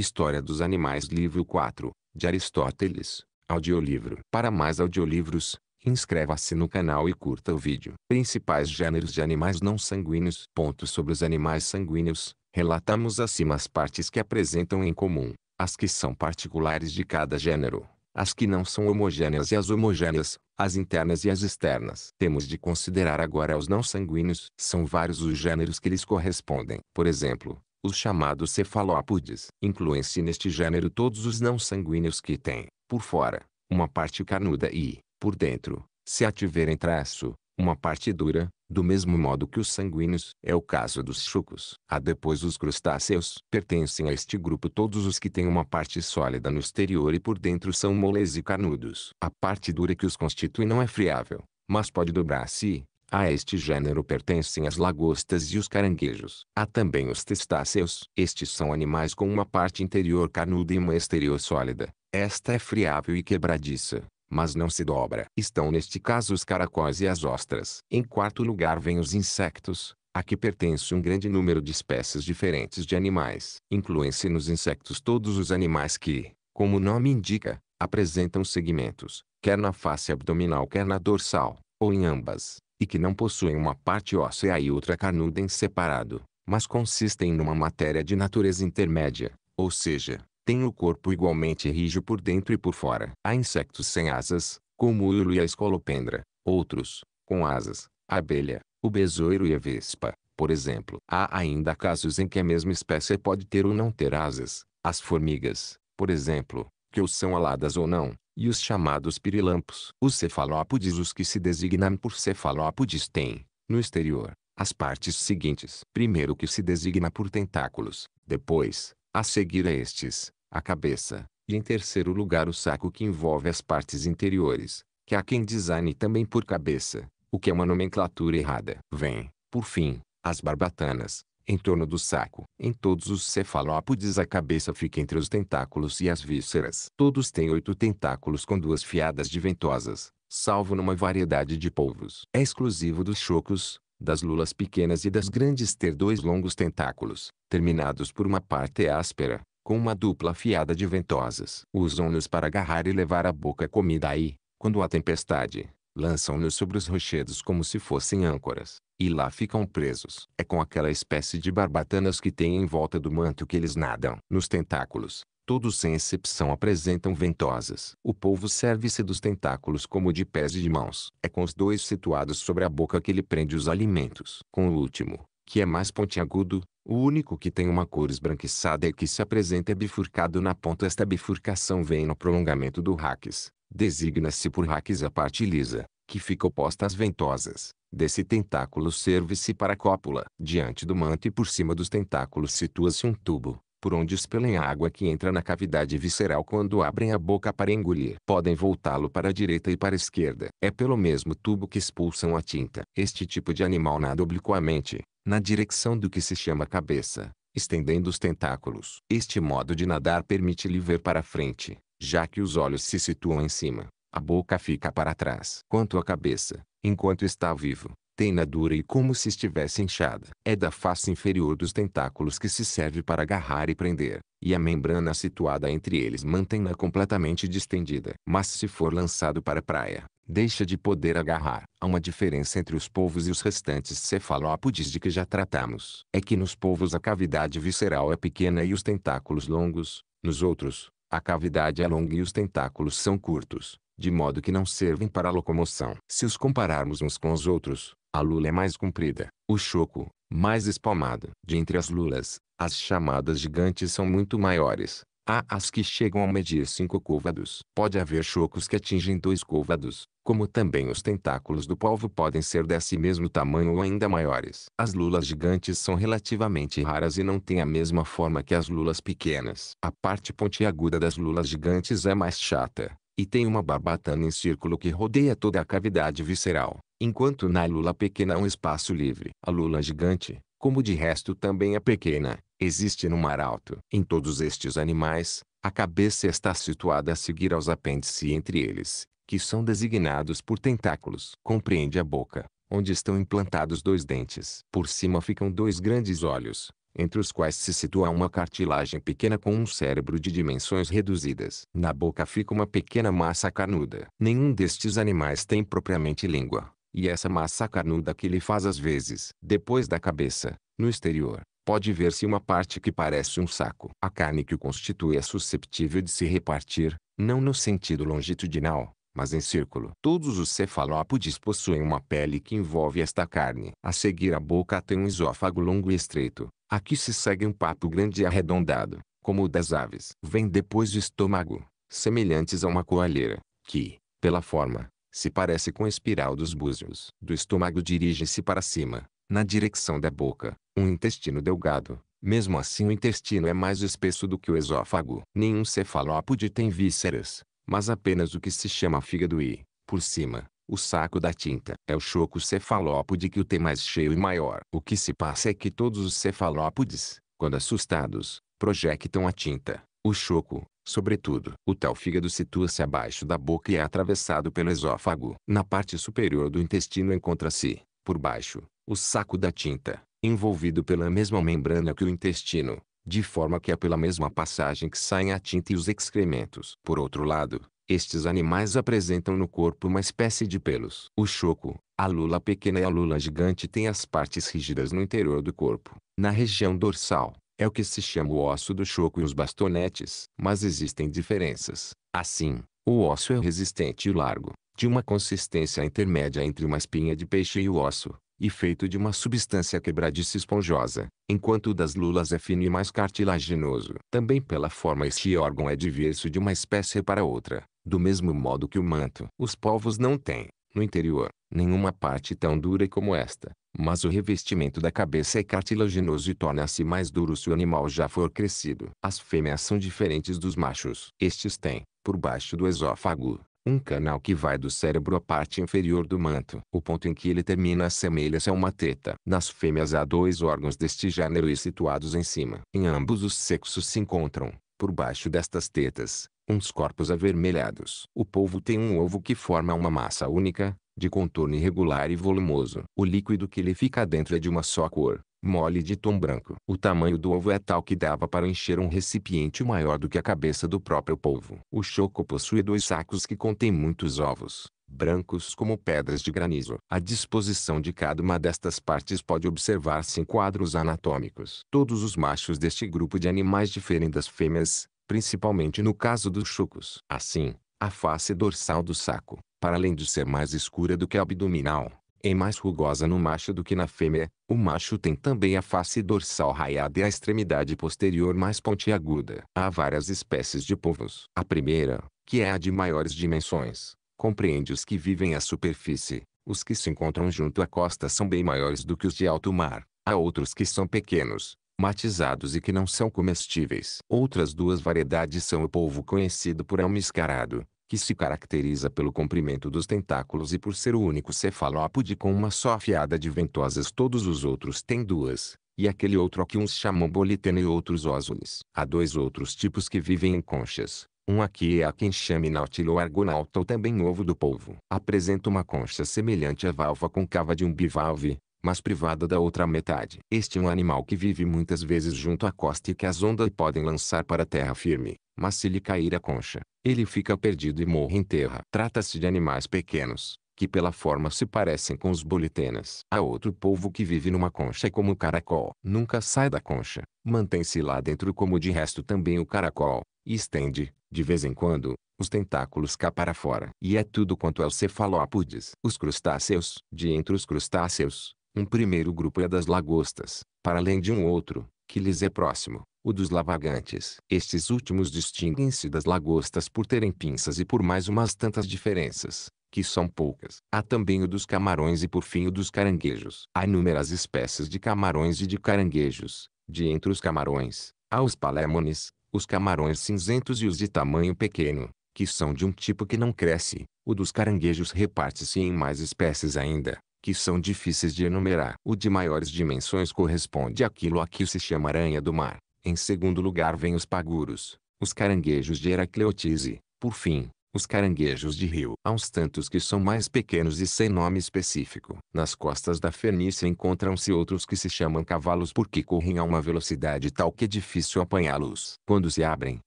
História dos Animais Livro 4, de Aristóteles, audiolivro. Para mais audiolivros, inscreva-se no canal e curta o vídeo. Principais gêneros de animais não sanguíneos. Ponto sobre os animais sanguíneos, relatamos acima as partes que apresentam em comum, as que são particulares de cada gênero as que não são homogêneas e as homogêneas, as internas e as externas. Temos de considerar agora os não sanguíneos. São vários os gêneros que lhes correspondem. Por exemplo, os chamados cefalópodes incluem-se neste gênero todos os não sanguíneos que têm, por fora, uma parte carnuda e, por dentro, se a tiverem traço, uma parte dura, do mesmo modo que os sanguíneos, é o caso dos chucos. Há ah, depois os crustáceos, pertencem a este grupo todos os que têm uma parte sólida no exterior e por dentro são moles e carnudos. A parte dura que os constitui não é friável, mas pode dobrar-se, a este gênero pertencem as lagostas e os caranguejos. Há também os testáceos. Estes são animais com uma parte interior carnuda e uma exterior sólida. Esta é friável e quebradiça, mas não se dobra. Estão neste caso os caracóis e as ostras. Em quarto lugar vêm os insectos, a que pertence um grande número de espécies diferentes de animais. Incluem-se nos insectos todos os animais que, como o nome indica, apresentam segmentos, quer na face abdominal quer na dorsal, ou em ambas e que não possuem uma parte óssea e outra carnuda em separado, mas consistem numa matéria de natureza intermédia, ou seja, têm o corpo igualmente rígido por dentro e por fora. Há insectos sem asas, como o ulo e a escolopendra, outros, com asas, a abelha, o besouro e a vespa, por exemplo. Há ainda casos em que a mesma espécie pode ter ou não ter asas, as formigas, por exemplo, que ou são aladas ou não, e os chamados pirilampos, os cefalópodes os que se designam por cefalópodes têm, no exterior, as partes seguintes. Primeiro que se designa por tentáculos, depois, a seguir a estes, a cabeça, e em terceiro lugar o saco que envolve as partes interiores, que há quem designe também por cabeça, o que é uma nomenclatura errada. Vem, por fim, as barbatanas, em torno do saco. Em todos os cefalópodes a cabeça fica entre os tentáculos e as vísceras. Todos têm oito tentáculos com duas fiadas de ventosas, salvo numa variedade de polvos. É exclusivo dos chocos, das lulas pequenas e das grandes ter dois longos tentáculos, terminados por uma parte áspera, com uma dupla fiada de ventosas. Usam-nos para agarrar e levar à boca comida aí, quando há tempestade, lançam-nos sobre os rochedos como se fossem âncoras, e lá ficam presos. É com aquela espécie de barbatanas que têm em volta do manto que eles nadam. Nos tentáculos, todos sem exceção apresentam ventosas. O povo serve-se dos tentáculos como de pés e de mãos. É com os dois situados sobre a boca que ele prende os alimentos. Com o último, que é mais pontiagudo, o único que tem uma cor esbranquiçada e que se apresenta bifurcado na ponta. Esta bifurcação vem no prolongamento do raquis, Designa-se por raques a parte lisa, que fica oposta às ventosas. Desse tentáculo serve-se para a cópula. Diante do manto e por cima dos tentáculos situa-se um tubo, por onde expelem a água que entra na cavidade visceral quando abrem a boca para engolir. Podem voltá-lo para a direita e para a esquerda. É pelo mesmo tubo que expulsam a tinta. Este tipo de animal nada obliquamente, na direção do que se chama cabeça, estendendo os tentáculos. Este modo de nadar permite-lhe ver para frente, já que os olhos se situam em cima, a boca fica para trás. Quanto à cabeça, enquanto está vivo, tem-na dura e como se estivesse inchada. É da face inferior dos tentáculos que se serve para agarrar e prender, e a membrana situada entre eles mantém-na completamente distendida. Mas se for lançado para a praia, deixa de poder agarrar. Há uma diferença entre os polvos e os restantes cefalópodes de que já tratamos. É que nos polvos a cavidade visceral é pequena e os tentáculos longos, nos outros, a cavidade é longa e os tentáculos são curtos, de modo que não servem para a locomoção. Se os compararmos uns com os outros, a lula é mais comprida, o choco, mais espalmado. De entre as lulas, as chamadas gigantes são muito maiores, Há as que chegam a medir cinco côvados. Pode haver chocos que atingem dois côvados, como também os tentáculos do polvo podem ser desse mesmo tamanho ou ainda maiores. As lulas gigantes são relativamente raras e não têm a mesma forma que as lulas pequenas. A parte pontiaguda das lulas gigantes é mais chata, e tem uma barbatana em círculo que rodeia toda a cavidade visceral, enquanto na lula pequena há um espaço livre. A lula gigante, como de resto também é pequena, Existe no mar alto, em todos estes animais, a cabeça está situada a seguir aos apêndices entre eles, que são designados por tentáculos. Compreende a boca, onde estão implantados dois dentes. Por cima ficam dois grandes olhos, entre os quais se situa uma cartilagem pequena com um cérebro de dimensões reduzidas. Na boca fica uma pequena massa carnuda. Nenhum destes animais tem propriamente língua, e essa massa carnuda que lhe faz às vezes. Depois da cabeça, no exterior, pode ver-se uma parte que parece um saco. A carne que o constitui é susceptível de se repartir, não no sentido longitudinal, mas em círculo. Todos os cefalópodes possuem uma pele que envolve esta carne. A seguir a boca tem um esófago longo e estreito. Aqui se segue um papo grande e arredondado, como o das aves. Vem depois o estômago, semelhantes a uma coalheira, que, pela forma, se parece com a espiral dos búzios. Do estômago dirige-se para cima, na direção da boca, um intestino delgado. Mesmo assim o intestino é mais espesso do que o esófago. Nenhum cefalópode tem vísceras, mas apenas o que se chama fígado e, por cima, o saco da tinta. É o choco cefalópode que o tem mais cheio e maior. O que se passa é que todos os cefalópodes, quando assustados, projectam a tinta. O choco, sobretudo, o tal fígado situa-se abaixo da boca e é atravessado pelo esófago. Na parte superior do intestino encontra-se, por baixo, o saco da tinta, envolvido pela mesma membrana que o intestino, de forma que é pela mesma passagem que saem a tinta e os excrementos. Por outro lado, estes animais apresentam no corpo uma espécie de pelos. O choco, a lula pequena e a lula gigante têm as partes rígidas no interior do corpo, na região dorsal. É o que se chama o osso do choco e os bastonetes. Mas existem diferenças. Assim, o osso é resistente e largo, de uma consistência intermédia entre uma espinha de peixe e o osso, e feito de uma substância quebradiça esponjosa, enquanto o das lulas é fino e mais cartilaginoso. Também pela forma este órgão é diverso de uma espécie para outra, do mesmo modo que o manto. Os povos não têm, no interior, nenhuma parte tão dura como esta, mas o revestimento da cabeça é cartilaginoso e torna-se mais duro se o animal já for crescido. As fêmeas são diferentes dos machos. Estes têm, por baixo do esófago um canal que vai do cérebro à parte inferior do manto. O ponto em que ele termina assemelha-se a uma teta. Nas fêmeas há dois órgãos deste gênero e situados em cima. Em ambos os sexos se encontram, por baixo destas tetas, uns corpos avermelhados. O polvo tem um ovo que forma uma massa única, de contorno irregular e volumoso. O líquido que lhe fica dentro é de uma só cor mole de tom branco. O tamanho do ovo é tal que dava para encher um recipiente maior do que a cabeça do próprio polvo. O choco possui dois sacos que contêm muitos ovos, brancos como pedras de granizo. A disposição de cada uma destas partes pode observar-se em quadros anatômicos. Todos os machos deste grupo de animais diferem das fêmeas, principalmente no caso dos chocos. Assim, a face dorsal do saco, para além de ser mais escura do que a abdominal, é mais rugosa no macho do que na fêmea. O macho tem também a face dorsal raiada e a extremidade posterior mais pontiaguda. Há várias espécies de polvos. A primeira, que é a de maiores dimensões, compreende os que vivem à superfície. Os que se encontram junto à costa são bem maiores do que os de alto mar. Há outros que são pequenos, matizados e que não são comestíveis. Outras duas variedades são o polvo conhecido por almiscarado, que se caracteriza pelo comprimento dos tentáculos e por ser o único cefalópode com uma só afiada de ventosas todos os outros têm duas, e aquele outro a que uns chamam bolitena e outros ózoles. Há dois outros tipos que vivem em conchas, um aqui é a quem chame nautilo argonauta ou também ovo do polvo. Apresenta uma concha semelhante à valva concava de um bivalve, mas privada da outra metade. Este é um animal que vive muitas vezes junto à costa e que as ondas podem lançar para a terra firme. Mas se lhe cair a concha, ele fica perdido e morre em terra. Trata-se de animais pequenos, que pela forma se parecem com os bolitenas. Há outro povo que vive numa concha como o caracol. Nunca sai da concha, mantém-se lá dentro como de resto também o caracol, e estende, de vez em quando, os tentáculos cá para fora. E é tudo quanto aos cefalópodes. Os crustáceos. De entre os crustáceos, um primeiro grupo é das lagostas, para além de um outro, que lhes é próximo, o dos lavagantes. Estes últimos distinguem-se das lagostas por terem pinças e por mais umas tantas diferenças, que são poucas. Há também o dos camarões e por fim o dos caranguejos. Há inúmeras espécies de camarões e de caranguejos. De entre os camarões, há os palémones, os camarões cinzentos e os de tamanho pequeno, que são de um tipo que não cresce. O dos caranguejos reparte-se em mais espécies ainda, que são difíceis de enumerar. O de maiores dimensões corresponde àquilo a que se chama aranha do mar. Em segundo lugar vêm os paguros, os caranguejos de Heracleotise, por fim, os caranguejos de rio. Há uns tantos que são mais pequenos e sem nome específico. Nas costas da Fenícia encontram-se outros que se chamam cavalos porque correm a uma velocidade tal que é difícil apanhá-los. Quando se abrem,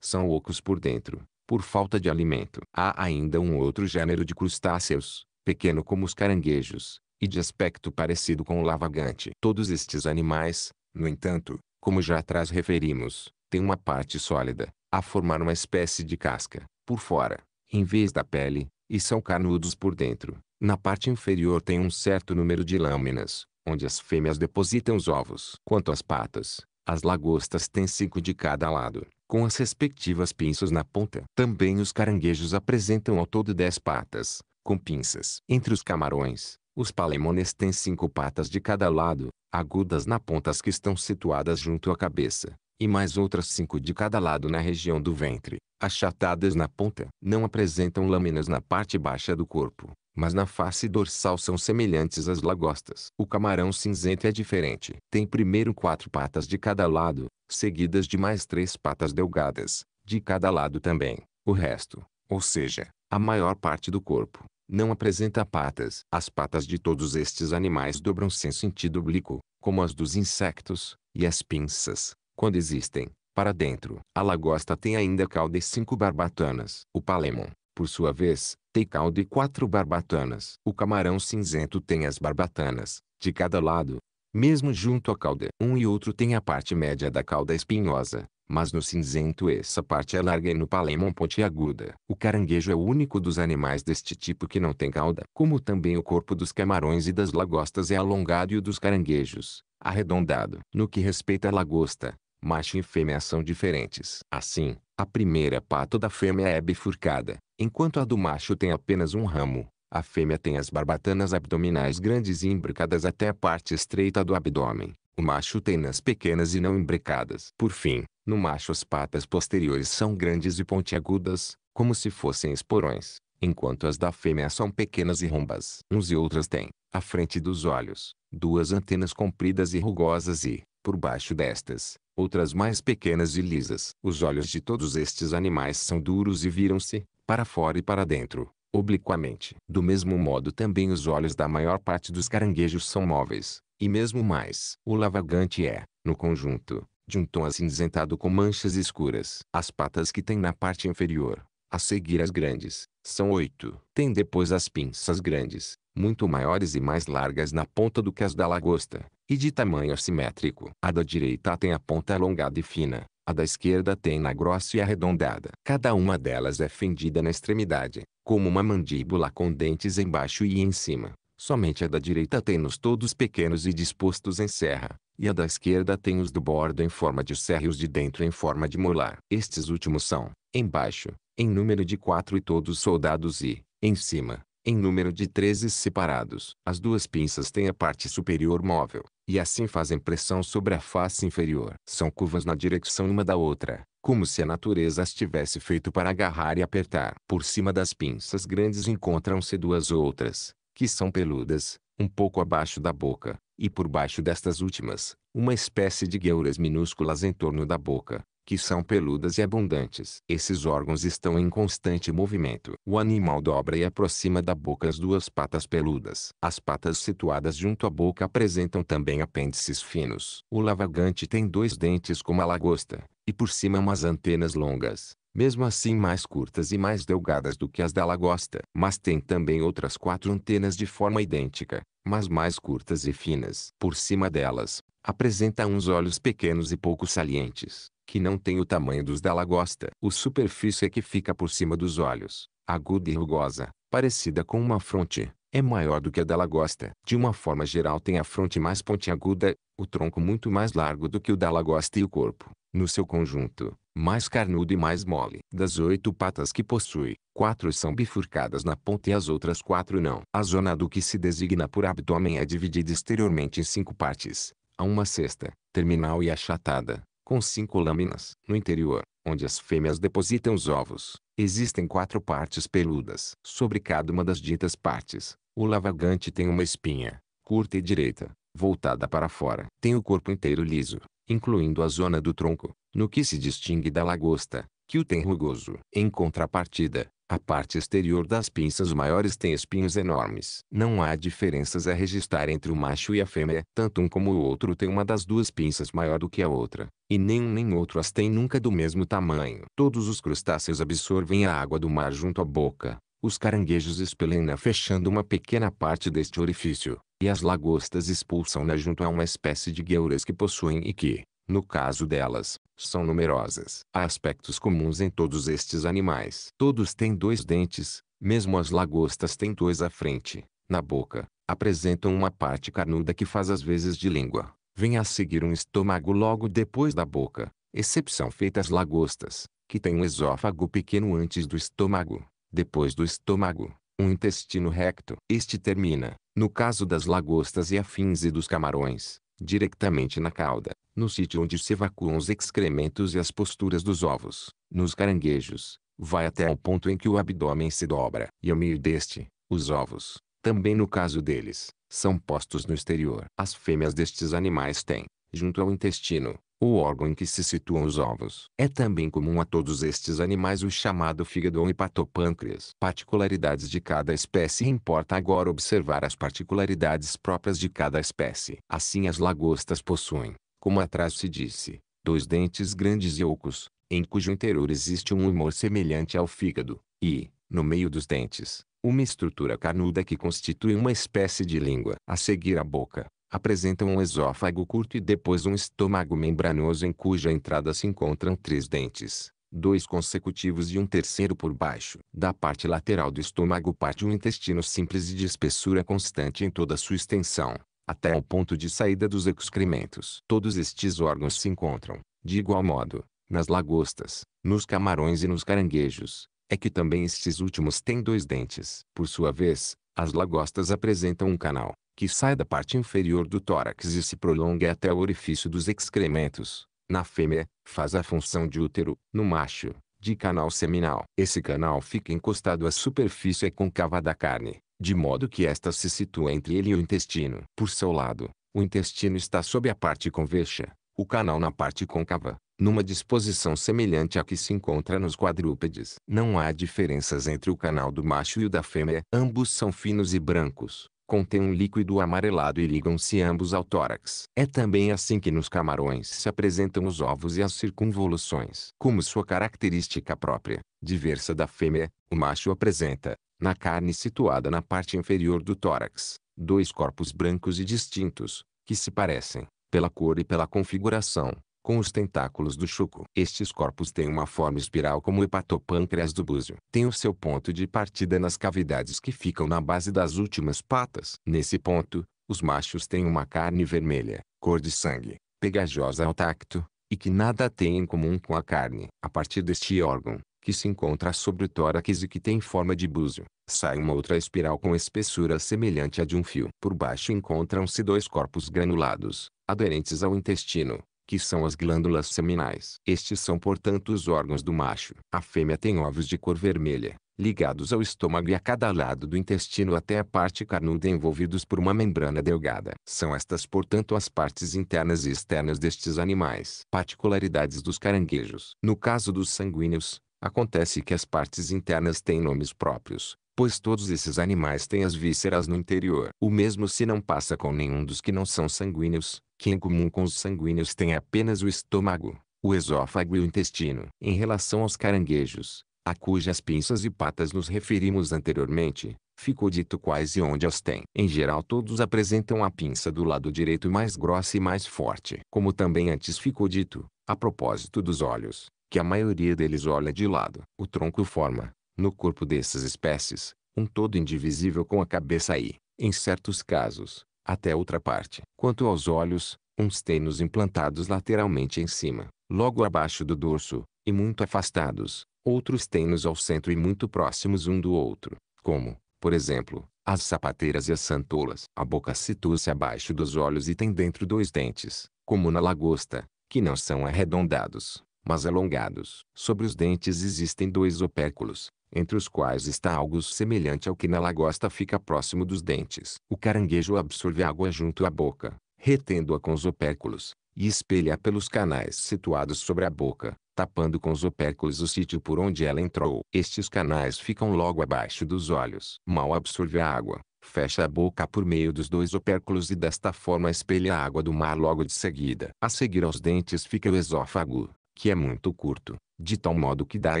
são ocos por dentro, por falta de alimento. Há ainda um outro gênero de crustáceos, pequeno como os caranguejos, e de aspecto parecido com o lavagante. Todos estes animais, no entanto, como já atrás referimos, têm uma parte sólida, a formar uma espécie de casca, por fora, em vez da pele, e são carnudos por dentro. Na parte inferior tem um certo número de lâminas, onde as fêmeas depositam os ovos. Quanto às patas, as lagostas têm cinco de cada lado, com as respectivas pinças na ponta. Também os caranguejos apresentam ao todo dez patas, com pinças. Entre os camarões, os palemones têm cinco patas de cada lado, agudas na pontas que estão situadas junto à cabeça, e mais outras cinco de cada lado na região do ventre, achatadas na ponta. Não apresentam lâminas na parte baixa do corpo, mas na face dorsal são semelhantes às lagostas. O camarão cinzento é diferente. Tem primeiro quatro patas de cada lado, seguidas de mais três patas delgadas, de cada lado também. O resto, ou seja, a maior parte do corpo, não apresenta patas. As patas de todos estes animais dobram sem sentido oblíquo, como as dos insectos, e as pinças, quando existem, para dentro. A lagosta tem ainda cauda e cinco barbatanas. O palemon, por sua vez, tem cauda e quatro barbatanas. O camarão cinzento tem as barbatanas, de cada lado, mesmo junto à cauda. Um e outro tem a parte média da cauda espinhosa, mas no cinzento essa parte é larga e no palemon pontiaguda. O caranguejo é o único dos animais deste tipo que não tem cauda. Como também o corpo dos camarões e das lagostas é alongado e o dos caranguejos, arredondado. No que respeita à lagosta, macho e fêmea são diferentes. Assim, a primeira pata da fêmea é bifurcada, enquanto a do macho tem apenas um ramo. A fêmea tem as barbatanas abdominais grandes e imbricadas até a parte estreita do abdômen. O macho tem nas pequenas e não embrecadas. Por fim, no macho as patas posteriores são grandes e pontiagudas, como se fossem esporões, enquanto as da fêmea são pequenas e rombas. Uns e outras têm, à frente dos olhos, duas antenas compridas e rugosas e, por baixo destas, outras mais pequenas e lisas. Os olhos de todos estes animais são duros e viram-se, para fora e para dentro, obliquamente. Do mesmo modo também os olhos da maior parte dos caranguejos são móveis, e mesmo mais, o lavagante é, no conjunto, de um tom acinzentado com manchas escuras. As patas que tem na parte inferior, a seguir as grandes, são oito. Tem depois as pinças grandes, muito maiores e mais largas na ponta do que as da lagosta, e de tamanho assimétrico. A da direita tem a ponta alongada e fina, a da esquerda tem na grossa e arredondada. Cada uma delas é fendida na extremidade, como uma mandíbula com dentes embaixo e em cima. Somente a da direita tem-nos todos pequenos e dispostos em serra, e a da esquerda tem-os do bordo em forma de serra e os de dentro em forma de molar. Estes últimos são, embaixo, em número de quatro e todos soldados e, em cima, em número de treze separados. As duas pinças têm a parte superior móvel, e assim fazem pressão sobre a face inferior. São curvas na direção uma da outra, como se a natureza as tivesse feito para agarrar e apertar. Por cima das pinças grandes encontram-se duas outras, que são peludas, um pouco abaixo da boca, e por baixo destas últimas, uma espécie de gueuras minúsculas em torno da boca, que são peludas e abundantes. Esses órgãos estão em constante movimento. O animal dobra e aproxima da boca as duas patas peludas. As patas situadas junto à boca apresentam também apêndices finos. O lavagante tem dois dentes como a lagosta, e por cima umas antenas longas mesmo assim mais curtas e mais delgadas do que as da lagosta. Mas tem também outras quatro antenas de forma idêntica, mas mais curtas e finas. Por cima delas, apresenta uns olhos pequenos e pouco salientes, que não têm o tamanho dos da lagosta. O superfície é que fica por cima dos olhos, aguda e rugosa, parecida com uma fronte, é maior do que a da lagosta. De uma forma geral tem a fronte mais pontiaguda, o tronco muito mais largo do que o da lagosta e o corpo, no seu conjunto, mais carnudo e mais mole. Das oito patas que possui, quatro são bifurcadas na ponta e as outras quatro não. A zona do que se designa por abdômen é dividida exteriormente em cinco partes, há uma sexta, terminal e achatada, com cinco lâminas. No interior, onde as fêmeas depositam os ovos, existem quatro partes peludas. Sobre cada uma das ditas partes, o lavagante tem uma espinha, curta e direita, voltada para fora. Tem o corpo inteiro liso, incluindo a zona do tronco, no que se distingue da lagosta, que o tem rugoso. Em contrapartida, a parte exterior das pinças maiores tem espinhos enormes. Não há diferenças a registrar entre o macho e a fêmea. Tanto um como o outro tem uma das duas pinças maior do que a outra. E nenhum nem outro as tem nunca do mesmo tamanho. Todos os crustáceos absorvem a água do mar junto à boca. Os caranguejos expelem-na fechando uma pequena parte deste orifício e as lagostas expulsam-na junto a uma espécie de gueuras que possuem e que, no caso delas, são numerosas. Há aspectos comuns em todos estes animais. Todos têm dois dentes, mesmo as lagostas têm dois à frente, na boca, apresentam uma parte carnuda que faz às vezes de língua. Vem a seguir um estômago logo depois da boca, excepção feita às lagostas, que têm um esófago pequeno antes do estômago, depois do estômago, um intestino recto. Este termina, no caso das lagostas e afins e dos camarões, diretamente na cauda, no sítio onde se evacuam os excrementos e as posturas dos ovos, nos caranguejos, vai até ao ponto em que o abdômen se dobra. E ao meio deste, os ovos, também no caso deles, são postos no exterior. As fêmeas destes animais têm, junto ao intestino, o órgão em que se situam os ovos. É também comum a todos estes animais o chamado fígado ou hepatopâncreas. Particularidades de cada espécie Importa agora observar as particularidades próprias de cada espécie. Assim as lagostas possuem, como atrás se disse, dois dentes grandes e ocos, em cujo interior existe um humor semelhante ao fígado, e, no meio dos dentes, uma estrutura carnuda que constitui uma espécie de língua. A seguir a boca, apresentam um esófago curto e depois um estômago membranoso em cuja entrada se encontram três dentes, dois consecutivos e um terceiro por baixo. Da parte lateral do estômago parte um intestino simples e de espessura constante em toda sua extensão, até o ponto de saída dos excrementos. Todos estes órgãos se encontram, de igual modo, nas lagostas, nos camarões e nos caranguejos, é que também estes últimos têm dois dentes. Por sua vez, as lagostas apresentam um canal, que sai da parte inferior do tórax e se prolonga até o orifício dos excrementos. Na fêmea, faz a função de útero, no macho, de canal seminal. Esse canal fica encostado à superfície côncava da carne, de modo que esta se situa entre ele e o intestino. Por seu lado, o intestino está sob a parte convexa, o canal na parte côncava, numa disposição semelhante à que se encontra nos quadrúpedes. Não há diferenças entre o canal do macho e o da fêmea. Ambos são finos e brancos, contém um líquido amarelado e ligam-se ambos ao tórax. É também assim que nos camarões se apresentam os ovos e as circunvoluções. Como sua característica própria, diversa da fêmea, o macho apresenta, na carne situada na parte inferior do tórax, dois corpos brancos e distintos, que se parecem, pela cor e pela configuração, com os tentáculos do chuco. Estes corpos têm uma forma espiral como o hepatopâncreas do búzio. Tem o seu ponto de partida nas cavidades que ficam na base das últimas patas. Nesse ponto, os machos têm uma carne vermelha, cor de sangue, pegajosa ao tacto, e que nada tem em comum com a carne. A partir deste órgão, que se encontra sobre o tórax e que tem forma de búzio, sai uma outra espiral com espessura semelhante à de um fio. Por baixo encontram-se dois corpos granulados, aderentes ao intestino, que são as glândulas seminais. Estes são portanto os órgãos do macho. A fêmea tem ovos de cor vermelha, ligados ao estômago e a cada lado do intestino até a parte carnuda envolvidos por uma membrana delgada. São estas portanto as partes internas e externas destes animais. Particularidades dos caranguejos. No caso dos sanguíneos, acontece que as partes internas têm nomes próprios, pois todos esses animais têm as vísceras no interior. O mesmo se não passa com nenhum dos que não são sanguíneos, que em comum com os sanguíneos tem apenas o estômago, o esôfago e o intestino. Em relação aos caranguejos, a cujas pinças e patas nos referimos anteriormente, ficou dito quais e onde as têm. Em geral todos apresentam a pinça do lado direito mais grossa e mais forte. Como também antes ficou dito, a propósito dos olhos, que a maioria deles olha de lado. O tronco forma, no corpo dessas espécies, um todo indivisível com a cabeça e, em certos casos, até outra parte. Quanto aos olhos, uns tênues implantados lateralmente em cima, logo abaixo do dorso, e muito afastados, outros tênues ao centro e muito próximos um do outro, como, por exemplo, as sapateiras e as santolas. A boca situa-se abaixo dos olhos e tem dentro dois dentes, como na lagosta, que não são arredondados, mas alongados. Sobre os dentes existem dois opérculos, entre os quais está algo semelhante ao que na lagosta fica próximo dos dentes. O caranguejo absorve água junto à boca, retendo-a com os opérculos, e espelha pelos canais situados sobre a boca, tapando com os opérculos o sítio por onde ela entrou. Estes canais ficam logo abaixo dos olhos. Mal absorve a água, fecha a boca por meio dos dois opérculos e desta forma espelha a água do mar logo de seguida. A seguir aos dentes fica o esófago, que é muito curto, de tal modo que dá a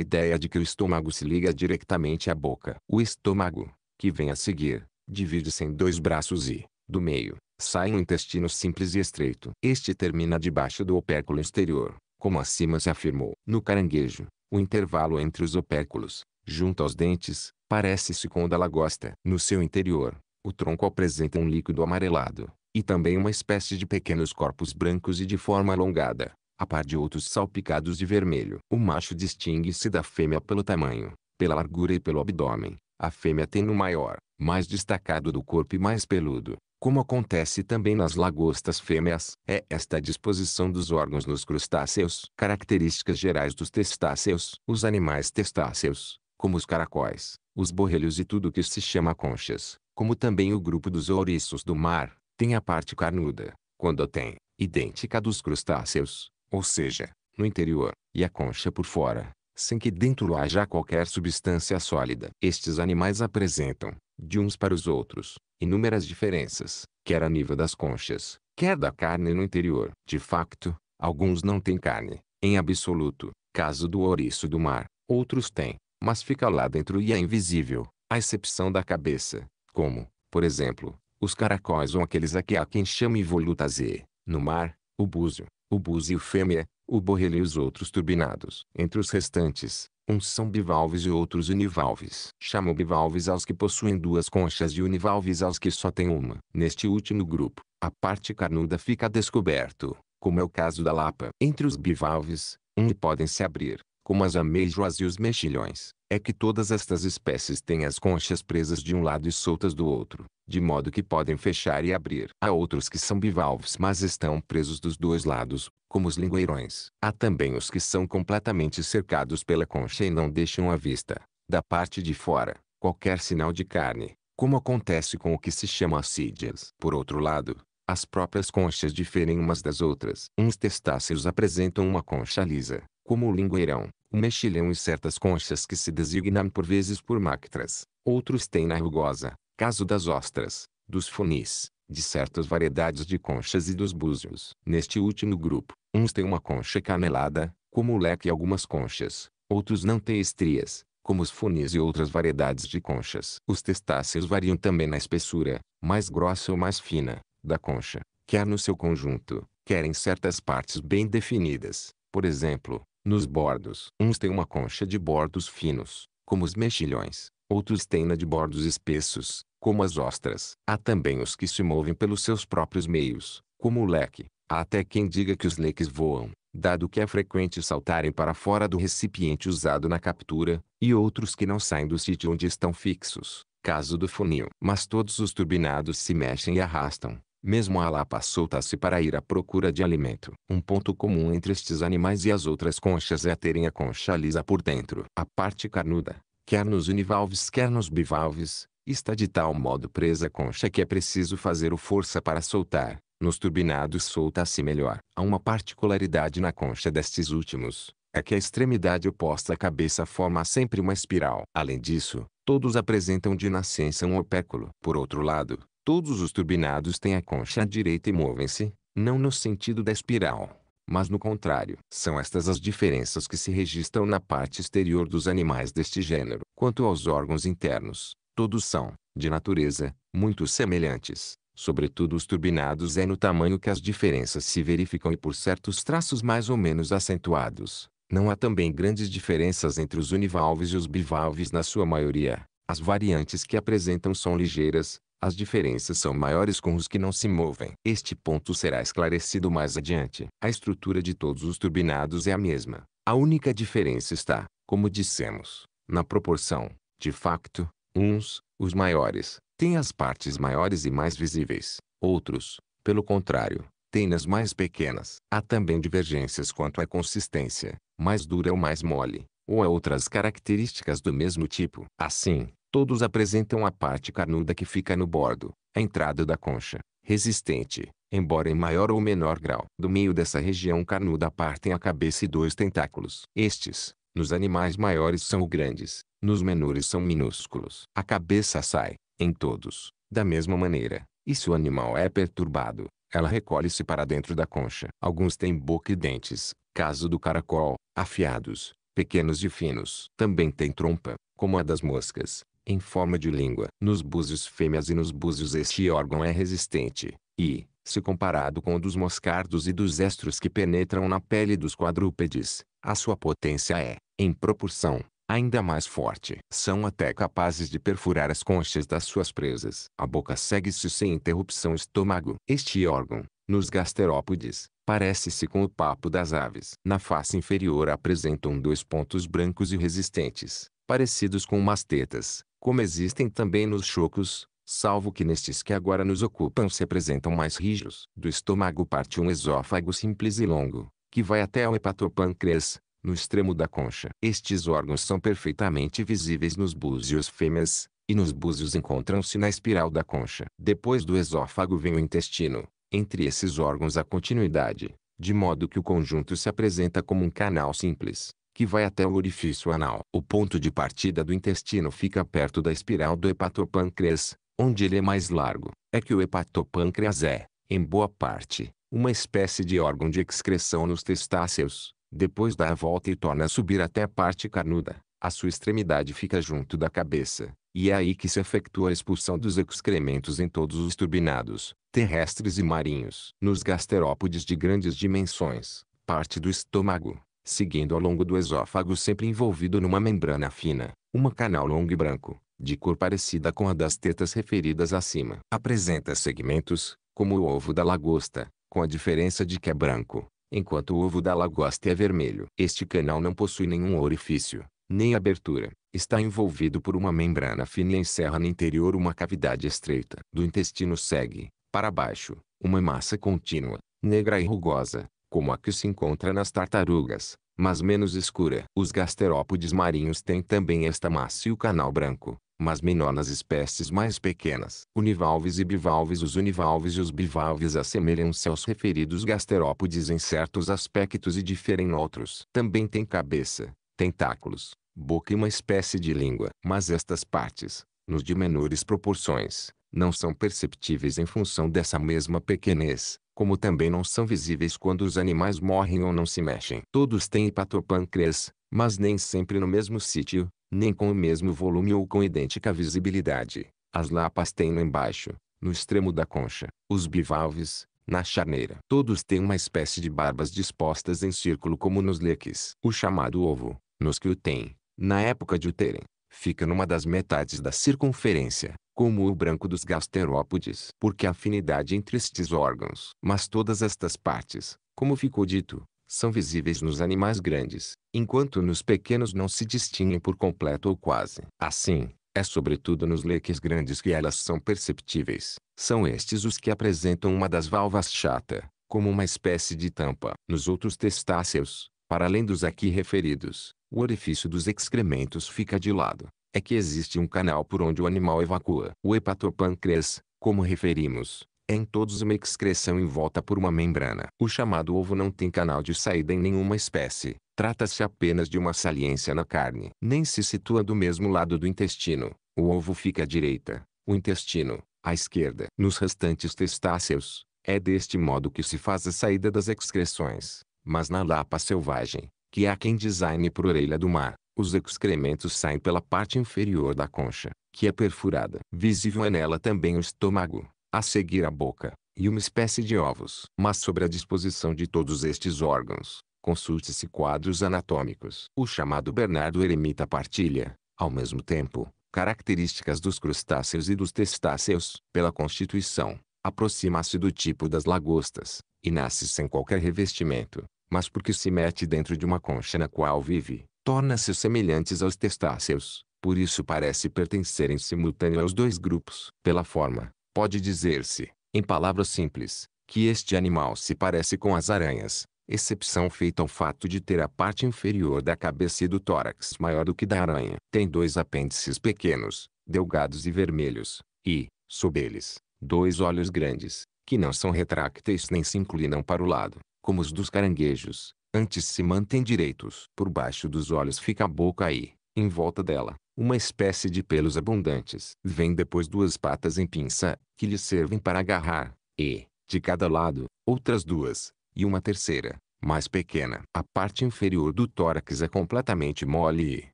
ideia de que o estômago se liga diretamente à boca. O estômago, que vem a seguir, divide-se em dois braços e, do meio, sai um intestino simples e estreito. Este termina debaixo do opérculo exterior, como acima se afirmou. No caranguejo, o intervalo entre os opérculos, junto aos dentes, parece-se com o da lagosta. No seu interior, o tronco apresenta um líquido amarelado, e também uma espécie de pequenos corpos brancos e de forma alongada, a par de outros salpicados de vermelho. O macho distingue-se da fêmea pelo tamanho, pela largura e pelo abdômen. A fêmea tem o maior, mais destacado do corpo e mais peludo, como acontece também nas lagostas fêmeas. É esta a disposição dos órgãos nos crustáceos. Características gerais dos testáceos. Os animais testáceos, como os caracóis, os borrelhos e tudo o que se chama conchas, como também o grupo dos ouriços do mar, tem a parte carnuda, quando tem, idêntica dos crustáceos, ou seja, no interior, e a concha por fora, sem que dentro haja qualquer substância sólida. Estes animais apresentam, de uns para os outros, inúmeras diferenças, quer a nível das conchas, quer da carne no interior. De facto, alguns não têm carne, em absoluto, caso do ouriço do mar, outros têm, mas fica lá dentro e é invisível, à exceção da cabeça, como, por exemplo, os caracóis ou aqueles a que há quem chame e, No mar, o búzio, o búzio fêmea, o borrelo e os outros turbinados. Entre os restantes, uns são bivalves e outros univalves. Chamo bivalves aos que possuem duas conchas e univalves aos que só têm uma. Neste último grupo, a parte carnuda fica descoberto, como é o caso da lapa. Entre os bivalves, um podem se abrir, como as amêijoas e os mexilhões é que todas estas espécies têm as conchas presas de um lado e soltas do outro, de modo que podem fechar e abrir. Há outros que são bivalves mas estão presos dos dois lados, como os lingueirões. Há também os que são completamente cercados pela concha e não deixam à vista, da parte de fora, qualquer sinal de carne, como acontece com o que se chama assídias. Por outro lado, as próprias conchas diferem umas das outras. Uns testáceos apresentam uma concha lisa, como o lingueirão, o mexilhão e certas conchas que se designam por vezes por máctras. Outros têm na rugosa, caso das ostras, dos funis, de certas variedades de conchas e dos búzios. Neste último grupo, uns têm uma concha canelada, como o leque e algumas conchas. Outros não têm estrias, como os funis e outras variedades de conchas. Os testáceos variam também na espessura, mais grossa ou mais fina, da concha, quer no seu conjunto, quer em certas partes bem definidas. Por exemplo, nos bordos, uns têm uma concha de bordos finos, como os mexilhões, outros têm na de bordos espessos, como as ostras. Há também os que se movem pelos seus próprios meios, como o leque. Há até quem diga que os leques voam, dado que é frequente saltarem para fora do recipiente usado na captura, e outros que não saem do sítio onde estão fixos, caso do funil. Mas todos os turbinados se mexem e arrastam, mesmo a lapa solta-se para ir à procura de alimento. Um ponto comum entre estes animais e as outras conchas é terem a concha lisa por dentro. A parte carnuda, quer nos univalves quer nos bivalves, está de tal modo presa à concha que é preciso fazer o força para soltar. Nos turbinados solta-se melhor. Há uma particularidade na concha destes últimos, é que a extremidade oposta à cabeça forma sempre uma espiral. Além disso, todos apresentam de nascença um opéculo. Por outro lado, Todos os turbinados têm a concha à direita e movem-se, não no sentido da espiral, mas no contrário. São estas as diferenças que se registram na parte exterior dos animais deste gênero. Quanto aos órgãos internos, todos são, de natureza, muito semelhantes. Sobretudo os turbinados é no tamanho que as diferenças se verificam e por certos traços mais ou menos acentuados. Não há também grandes diferenças entre os univalves e os bivalves na sua maioria. As variantes que apresentam são ligeiras, as diferenças são maiores com os que não se movem. Este ponto será esclarecido mais adiante. A estrutura de todos os turbinados é a mesma. A única diferença está, como dissemos, na proporção. De facto, uns, os maiores, têm as partes maiores e mais visíveis. Outros, pelo contrário, têm nas mais pequenas. Há também divergências quanto à consistência, mais dura ou mais mole, ou a outras características do mesmo tipo. Assim, Todos apresentam a parte carnuda que fica no bordo, a entrada da concha, resistente, embora em maior ou menor grau. Do meio dessa região carnuda partem a cabeça e dois tentáculos. Estes, nos animais maiores são grandes, nos menores são minúsculos. A cabeça sai, em todos, da mesma maneira, e se o animal é perturbado, ela recolhe-se para dentro da concha. Alguns têm boca e dentes, caso do caracol, afiados, pequenos e finos. Também tem trompa, como a das moscas, em forma de língua. Nos búzios fêmeas e nos búzios este órgão é resistente, e, se comparado com o dos moscardos e dos estros que penetram na pele dos quadrúpedes, a sua potência é, em proporção, ainda mais forte. São até capazes de perfurar as conchas das suas presas. A boca segue-se sem interrupção o estômago. Este órgão, nos gasterópodes, parece-se com o papo das aves. Na face inferior apresentam dois pontos brancos e resistentes, parecidos com umas tetas, como existem também nos chocos, salvo que nestes que agora nos ocupam se apresentam mais rígidos. Do estômago parte um esófago simples e longo, que vai até ao hepatopâncreas, no extremo da concha. Estes órgãos são perfeitamente visíveis nos búzios fêmeas, e nos búzios encontram-se na espiral da concha. Depois do esófago vem o intestino, entre esses órgãos a continuidade, de modo que o conjunto se apresenta como um canal simples, que vai até o orifício anal. O ponto de partida do intestino fica perto da espiral do hepatopâncreas, onde ele é mais largo. É que o hepatopâncreas é, em boa parte, uma espécie de órgão de excreção nos testáceos. Depois dá a volta e torna a subir até a parte carnuda. A sua extremidade fica junto da cabeça, e é aí que se efetua a expulsão dos excrementos em todos os turbinados, terrestres e marinhos. Nos gasterópodes de grandes dimensões, parte do estômago, seguindo ao longo do esófago sempre envolvido numa membrana fina, uma canal longo e branco, de cor parecida com a das tetas referidas acima. Apresenta segmentos, como o ovo da lagosta, com a diferença de que é branco, enquanto o ovo da lagosta é vermelho. Este canal não possui nenhum orifício, nem abertura. Está envolvido por uma membrana fina e encerra no interior uma cavidade estreita. Do intestino segue, para baixo, uma massa contínua, negra e rugosa, como a que se encontra nas tartarugas, mas menos escura. Os gasterópodes marinhos têm também esta massa e o canal branco, mas menor nas espécies mais pequenas. Univalves e bivalves Os univalves e os bivalves assemelham-se aos referidos gasterópodes em certos aspectos e diferem em outros. Também têm cabeça, tentáculos, boca e uma espécie de língua. Mas estas partes, nos de menores proporções, não são perceptíveis em função dessa mesma pequenez, como também não são visíveis quando os animais morrem ou não se mexem. Todos têm hepatopâncreas, mas nem sempre no mesmo sítio, nem com o mesmo volume ou com idêntica visibilidade. As lapas têm no embaixo, no extremo da concha, os bivalves, na charneira. Todos têm uma espécie de barbas dispostas em círculo como nos leques. O chamado ovo, nos que o têm, na época de o terem, fica numa das metades da circunferência como o branco dos gasterópodes, porque há afinidade entre estes órgãos. Mas todas estas partes, como ficou dito, são visíveis nos animais grandes, enquanto nos pequenos não se distinguem por completo ou quase. Assim, é sobretudo nos leques grandes que elas são perceptíveis. São estes os que apresentam uma das valvas chata, como uma espécie de tampa. Nos outros testáceos, para além dos aqui referidos, o orifício dos excrementos fica de lado é que existe um canal por onde o animal evacua. O hepatopâncreas, como referimos, é em todos uma excreção envolta por uma membrana. O chamado ovo não tem canal de saída em nenhuma espécie. Trata-se apenas de uma saliência na carne. Nem se situa do mesmo lado do intestino. O ovo fica à direita, o intestino, à esquerda. Nos restantes testáceos, é deste modo que se faz a saída das excreções. Mas na lapa selvagem, que há quem designe por orelha do mar, os excrementos saem pela parte inferior da concha, que é perfurada. Visível é nela também o estômago, a seguir a boca, e uma espécie de ovos. Mas sobre a disposição de todos estes órgãos, consulte-se quadros anatômicos. O chamado Bernardo Eremita partilha, ao mesmo tempo, características dos crustáceos e dos testáceos. Pela constituição, aproxima-se do tipo das lagostas, e nasce sem qualquer revestimento, mas porque se mete dentro de uma concha na qual vive, torna-se semelhantes aos testáceos, por isso parece pertencerem simultâneo aos dois grupos. Pela forma, pode dizer-se, em palavras simples, que este animal se parece com as aranhas, exceção feita ao fato de ter a parte inferior da cabeça e do tórax maior do que da aranha. Tem dois apêndices pequenos, delgados e vermelhos, e, sob eles, dois olhos grandes, que não são retrácteis nem se inclinam para o lado, como os dos caranguejos. Antes se mantém direitos. Por baixo dos olhos fica a boca e, em volta dela, uma espécie de pelos abundantes. Vem depois duas patas em pinça, que lhe servem para agarrar, e, de cada lado, outras duas, e uma terceira, mais pequena. A parte inferior do tórax é completamente mole e,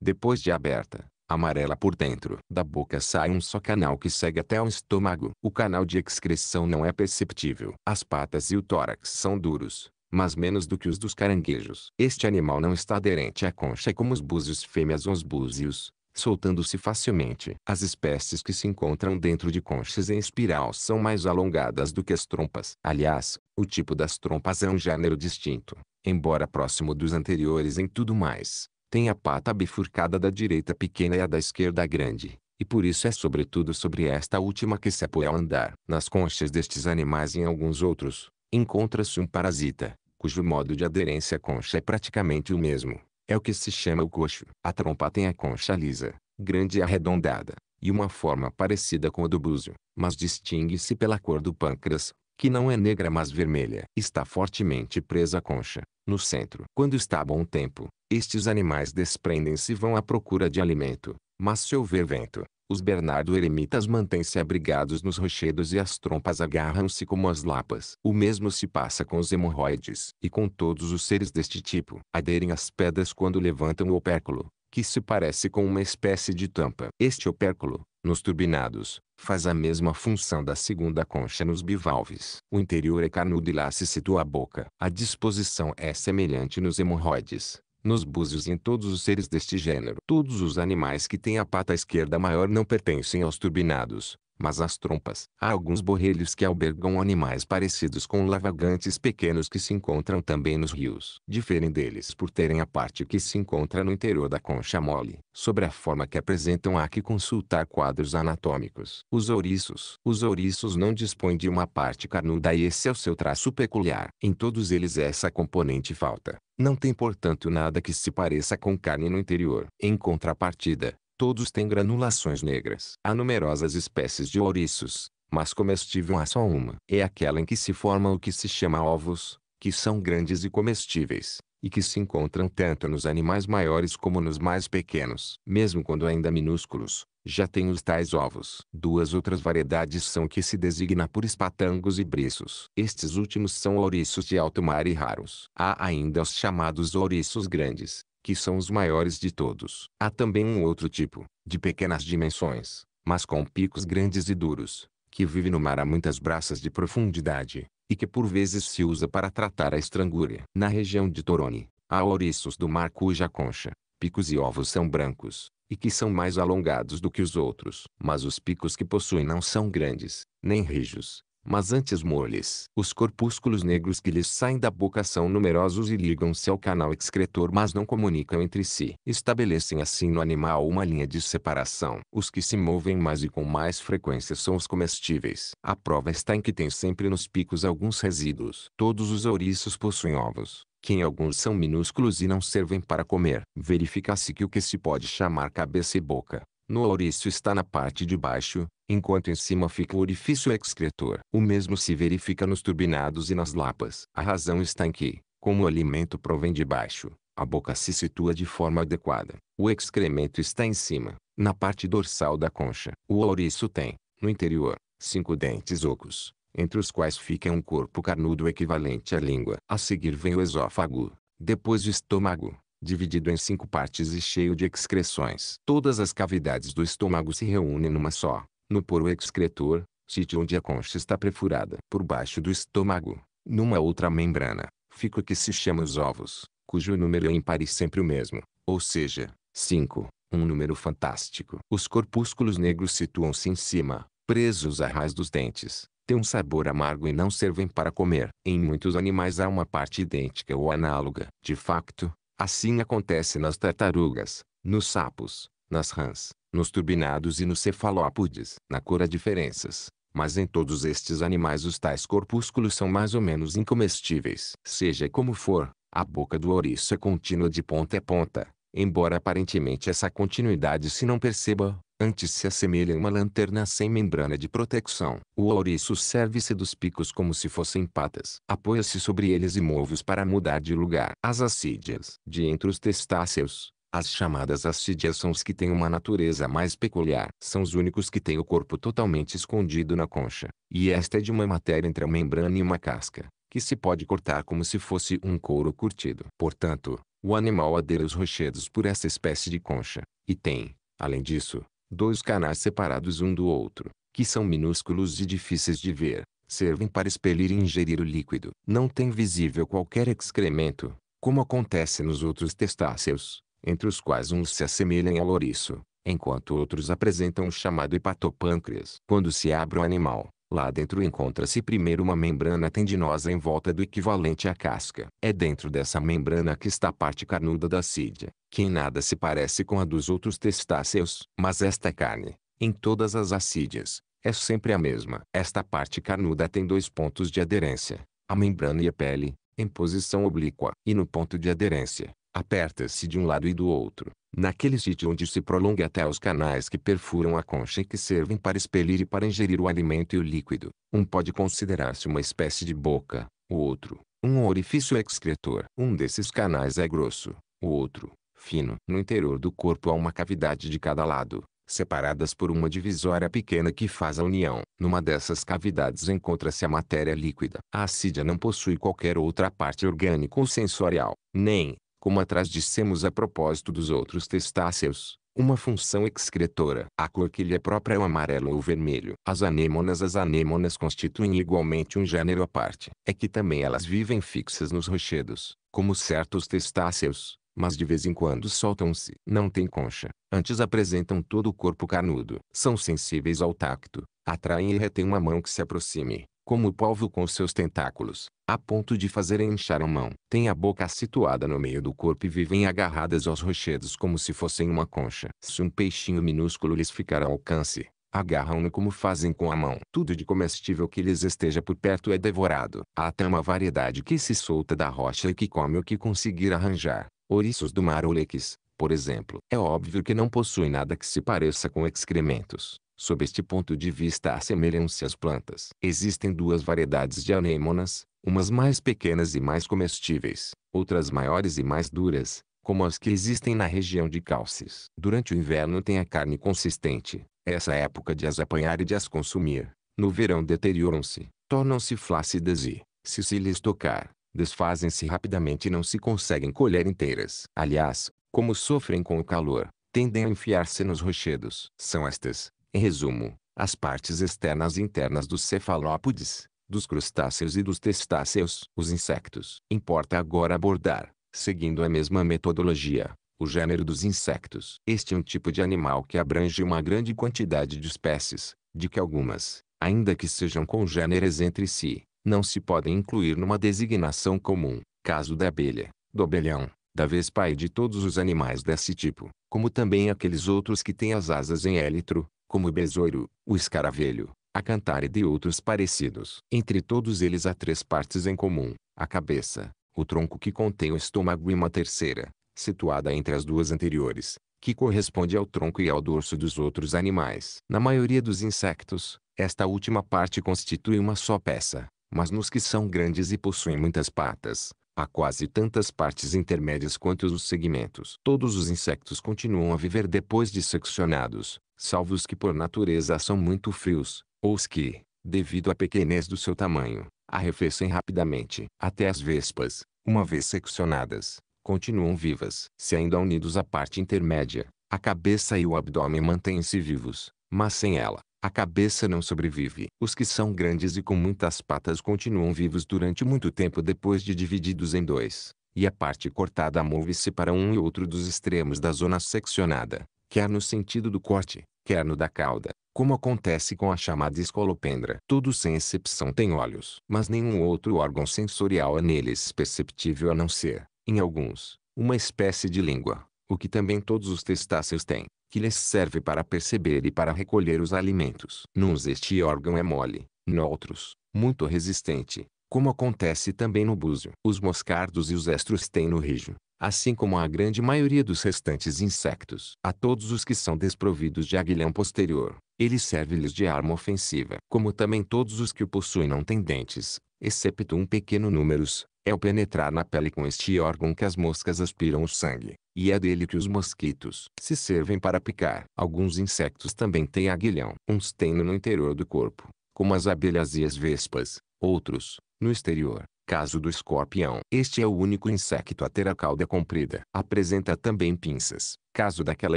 depois de aberta, amarela por dentro. Da boca sai um só canal que segue até o estômago. O canal de excreção não é perceptível. As patas e o tórax são duros, mas menos do que os dos caranguejos. Este animal não está aderente à concha é como os búzios fêmeas ou os búzios, soltando-se facilmente. As espécies que se encontram dentro de conchas em espiral são mais alongadas do que as trompas. Aliás, o tipo das trompas é um gênero distinto, embora próximo dos anteriores em tudo mais. Tem a pata bifurcada da direita pequena e a da esquerda grande, e por isso é sobretudo sobre esta última que se apoia ao andar. Nas conchas destes animais e em alguns outros, encontra-se um parasita, cujo modo de aderência à concha é praticamente o mesmo. É o que se chama o coxo. A trompa tem a concha lisa, grande e arredondada, e uma forma parecida com a do búzio, mas distingue-se pela cor do pâncreas, que não é negra mas vermelha. Está fortemente presa à concha, no centro. Quando está a bom tempo, estes animais desprendem-se e vão à procura de alimento, mas se houver vento, os Bernardo Eremitas mantêm-se abrigados nos rochedos e as trompas agarram-se como as lapas. O mesmo se passa com os hemorroides e com todos os seres deste tipo. Aderem às pedras quando levantam o opérculo, que se parece com uma espécie de tampa. Este opérculo, nos turbinados, faz a mesma função da segunda concha nos bivalves. O interior é carnudo e lá se situa a boca. A disposição é semelhante nos hemorroides, nos búzios e em todos os seres deste gênero. Todos os animais que têm a pata esquerda maior não pertencem aos turbinados, mas as trompas. Há alguns borrelhos que albergam animais parecidos com lavagantes pequenos que se encontram também nos rios. Diferem deles por terem a parte que se encontra no interior da concha mole. Sobre a forma que apresentam há que consultar quadros anatômicos. Os ouriços. Os ouriços não dispõem de uma parte carnuda e esse é o seu traço peculiar. Em todos eles essa componente falta. Não tem portanto nada que se pareça com carne no interior. Em contrapartida, Todos têm granulações negras. Há numerosas espécies de ouriços, mas comestível há só uma. É aquela em que se forma o que se chama ovos, que são grandes e comestíveis, e que se encontram tanto nos animais maiores como nos mais pequenos. Mesmo quando ainda minúsculos, já tem os tais ovos. Duas outras variedades são que se designa por espatangos e briços. Estes últimos são ouriços de alto mar e raros. Há ainda os chamados ouriços grandes, que são os maiores de todos. Há também um outro tipo, de pequenas dimensões, mas com picos grandes e duros, que vive no mar a muitas braças de profundidade, e que por vezes se usa para tratar a estrangúria. Na região de Torone, há ouriços do mar cuja concha, picos e ovos são brancos, e que são mais alongados do que os outros. Mas os picos que possuem não são grandes, nem rijos, mas antes molhes. Os corpúsculos negros que lhes saem da boca são numerosos e ligam-se ao canal excretor mas não comunicam entre si. Estabelecem assim no animal uma linha de separação. Os que se movem mais e com mais frequência são os comestíveis. A prova está em que tem sempre nos picos alguns resíduos. Todos os ouriços possuem ovos que em alguns são minúsculos e não servem para comer. Verifica-se que o que se pode chamar cabeça e boca no ouriço está na parte de baixo, enquanto em cima fica o orifício excretor. O mesmo se verifica nos turbinados e nas lapas. A razão está em que, como o alimento provém de baixo, a boca se situa de forma adequada. O excremento está em cima, na parte dorsal da concha. O ouriço tem, no interior, cinco dentes ocos, entre os quais fica um corpo carnudo equivalente à língua. A seguir vem o esófago, depois o estômago, dividido em cinco partes e cheio de excreções. Todas as cavidades do estômago se reúnem numa só, no poro excretor, sítio onde a concha está perfurada. Por baixo do estômago, numa outra membrana, fica o que se chama os ovos, cujo número é ímpar e sempre o mesmo, ou seja, 5, um número fantástico. Os corpúsculos negros situam-se em cima, presos à raiz dos dentes, têm um sabor amargo e não servem para comer. Em muitos animais há uma parte idêntica ou análoga. De facto, Assim acontece nas tartarugas, nos sapos, nas rãs, nos turbinados e nos cefalópodes. Na cor há diferenças, mas em todos estes animais os tais corpúsculos são mais ou menos incomestíveis. Seja como for, a boca do ouriço é contínua de ponta a ponta, embora aparentemente essa continuidade se não perceba, Antes se assemelha a uma lanterna sem membrana de proteção. O ouriço serve-se dos picos como se fossem patas. Apoia-se sobre eles e move-os para mudar de lugar. As assídias. De entre os testáceos, as chamadas assídias são os que têm uma natureza mais peculiar. São os únicos que têm o corpo totalmente escondido na concha. E esta é de uma matéria entre a membrana e uma casca, que se pode cortar como se fosse um couro curtido. Portanto, o animal adere os rochedos por essa espécie de concha, e tem, além disso, dois canais separados um do outro, que são minúsculos e difíceis de ver, servem para expelir e ingerir o líquido. Não tem visível qualquer excremento, como acontece nos outros testáceos, entre os quais uns se assemelham ao ouriço, enquanto outros apresentam o chamado hepatopâncreas. Quando se abre o animal, Lá dentro encontra-se primeiro uma membrana tendinosa em volta do equivalente à casca. É dentro dessa membrana que está a parte carnuda da sídia, que em nada se parece com a dos outros testáceos. Mas esta é carne, em todas as assídias, é sempre a mesma. Esta parte carnuda tem dois pontos de aderência, a membrana e a pele, em posição oblíqua. E no ponto de aderência, aperta-se de um lado e do outro, naquele sítio onde se prolonga até os canais que perfuram a concha e que servem para expelir e para ingerir o alimento e o líquido. Um pode considerar-se uma espécie de boca, o outro, um orifício excretor. Um desses canais é grosso, o outro, fino. No interior do corpo há uma cavidade de cada lado, separadas por uma divisória pequena que faz a união. Numa dessas cavidades encontra-se a matéria líquida. A acídia não possui qualquer outra parte orgânica ou sensorial, nem, como atrás dissemos a propósito dos outros testáceos, uma função excretora. A cor que lhe é própria é o amarelo ou o vermelho. As anêmonas As anêmonas constituem igualmente um gênero à parte. É que também elas vivem fixas nos rochedos, como certos testáceos, mas de vez em quando soltam-se. Não têm concha, antes apresentam todo o corpo carnudo. São sensíveis ao tacto, atraem e retêm uma mão que se aproxime como o polvo com seus tentáculos, a ponto de fazerem inchar a mão. Têm a boca situada no meio do corpo e vivem agarradas aos rochedos como se fossem uma concha. Se um peixinho minúsculo lhes ficar ao alcance, agarram-no como fazem com a mão. Tudo de comestível que lhes esteja por perto é devorado. Há até uma variedade que se solta da rocha e que come o que conseguir arranjar. Ouriços do mar ou leques, por exemplo. É óbvio que não possuem nada que se pareça com excrementos. Sob este ponto de vista assemelham-se às plantas. Existem duas variedades de anêmonas, umas mais pequenas e mais comestíveis, outras maiores e mais duras, como as que existem na região de Calces. Durante o inverno tem a carne consistente, essa época de as apanhar e de as consumir. No verão deterioram-se, tornam-se flácidas e, se se lhes tocar, desfazem-se rapidamente e não se conseguem colher inteiras. Aliás, como sofrem com o calor, tendem a enfiar-se nos rochedos. São estas, em resumo, as partes externas e internas dos cefalópodes, dos crustáceos e dos testáceos, os insectos. Importa agora abordar, seguindo a mesma metodologia, o gênero dos insectos. Este é um tipo de animal que abrange uma grande quantidade de espécies, de que algumas, ainda que sejam congêneres entre si, não se podem incluir numa designação comum, caso da abelha, do abelhão, da vespa e de todos os animais desse tipo, como também aqueles outros que têm as asas em élitro, como o besouro, o escaravelho, a cantare e outros parecidos. Entre todos eles há três partes em comum, a cabeça, o tronco que contém o estômago e uma terceira, situada entre as duas anteriores, que corresponde ao tronco e ao dorso dos outros animais. Na maioria dos insectos, esta última parte constitui uma só peça, mas nos que são grandes e possuem muitas patas, Há quase tantas partes intermédias quanto os segmentos. Todos os insectos continuam a viver depois de seccionados, salvo os que por natureza são muito frios, ou os que, devido à pequenez do seu tamanho, arrefecem rapidamente. Até as vespas, uma vez seccionadas, continuam vivas. Se ainda unidos à parte intermédia, a cabeça e o abdômen mantêm-se vivos, mas sem ela, a cabeça não sobrevive. Os que são grandes e com muitas patas continuam vivos durante muito tempo depois de divididos em dois, e a parte cortada move-se para um e outro dos extremos da zona seccionada, quer no sentido do corte, quer no da cauda, como acontece com a chamada escolopendra. Todos sem exceção, têm olhos, mas nenhum outro órgão sensorial é neles perceptível a não ser, em alguns, uma espécie de língua, o que também todos os testáceos têm que lhes serve para perceber e para recolher os alimentos. Nuns este órgão é mole, noutros, muito resistente, como acontece também no búzio. Os moscardos e os estros têm no rijo, assim como a grande maioria dos restantes insectos. A todos os que são desprovidos de aguilhão posterior, ele serve-lhes de arma ofensiva. Como também todos os que o possuem não têm dentes, excepto um pequeno número, é o penetrar na pele com este órgão que as moscas aspiram o sangue, e é dele que os mosquitos se servem para picar. Alguns insectos também têm aguilhão. Uns têm no interior do corpo, como as abelhas e as vespas, outros, no exterior, caso do escorpião. Este é o único insecto a ter a cauda comprida. Apresenta também pinças, caso daquela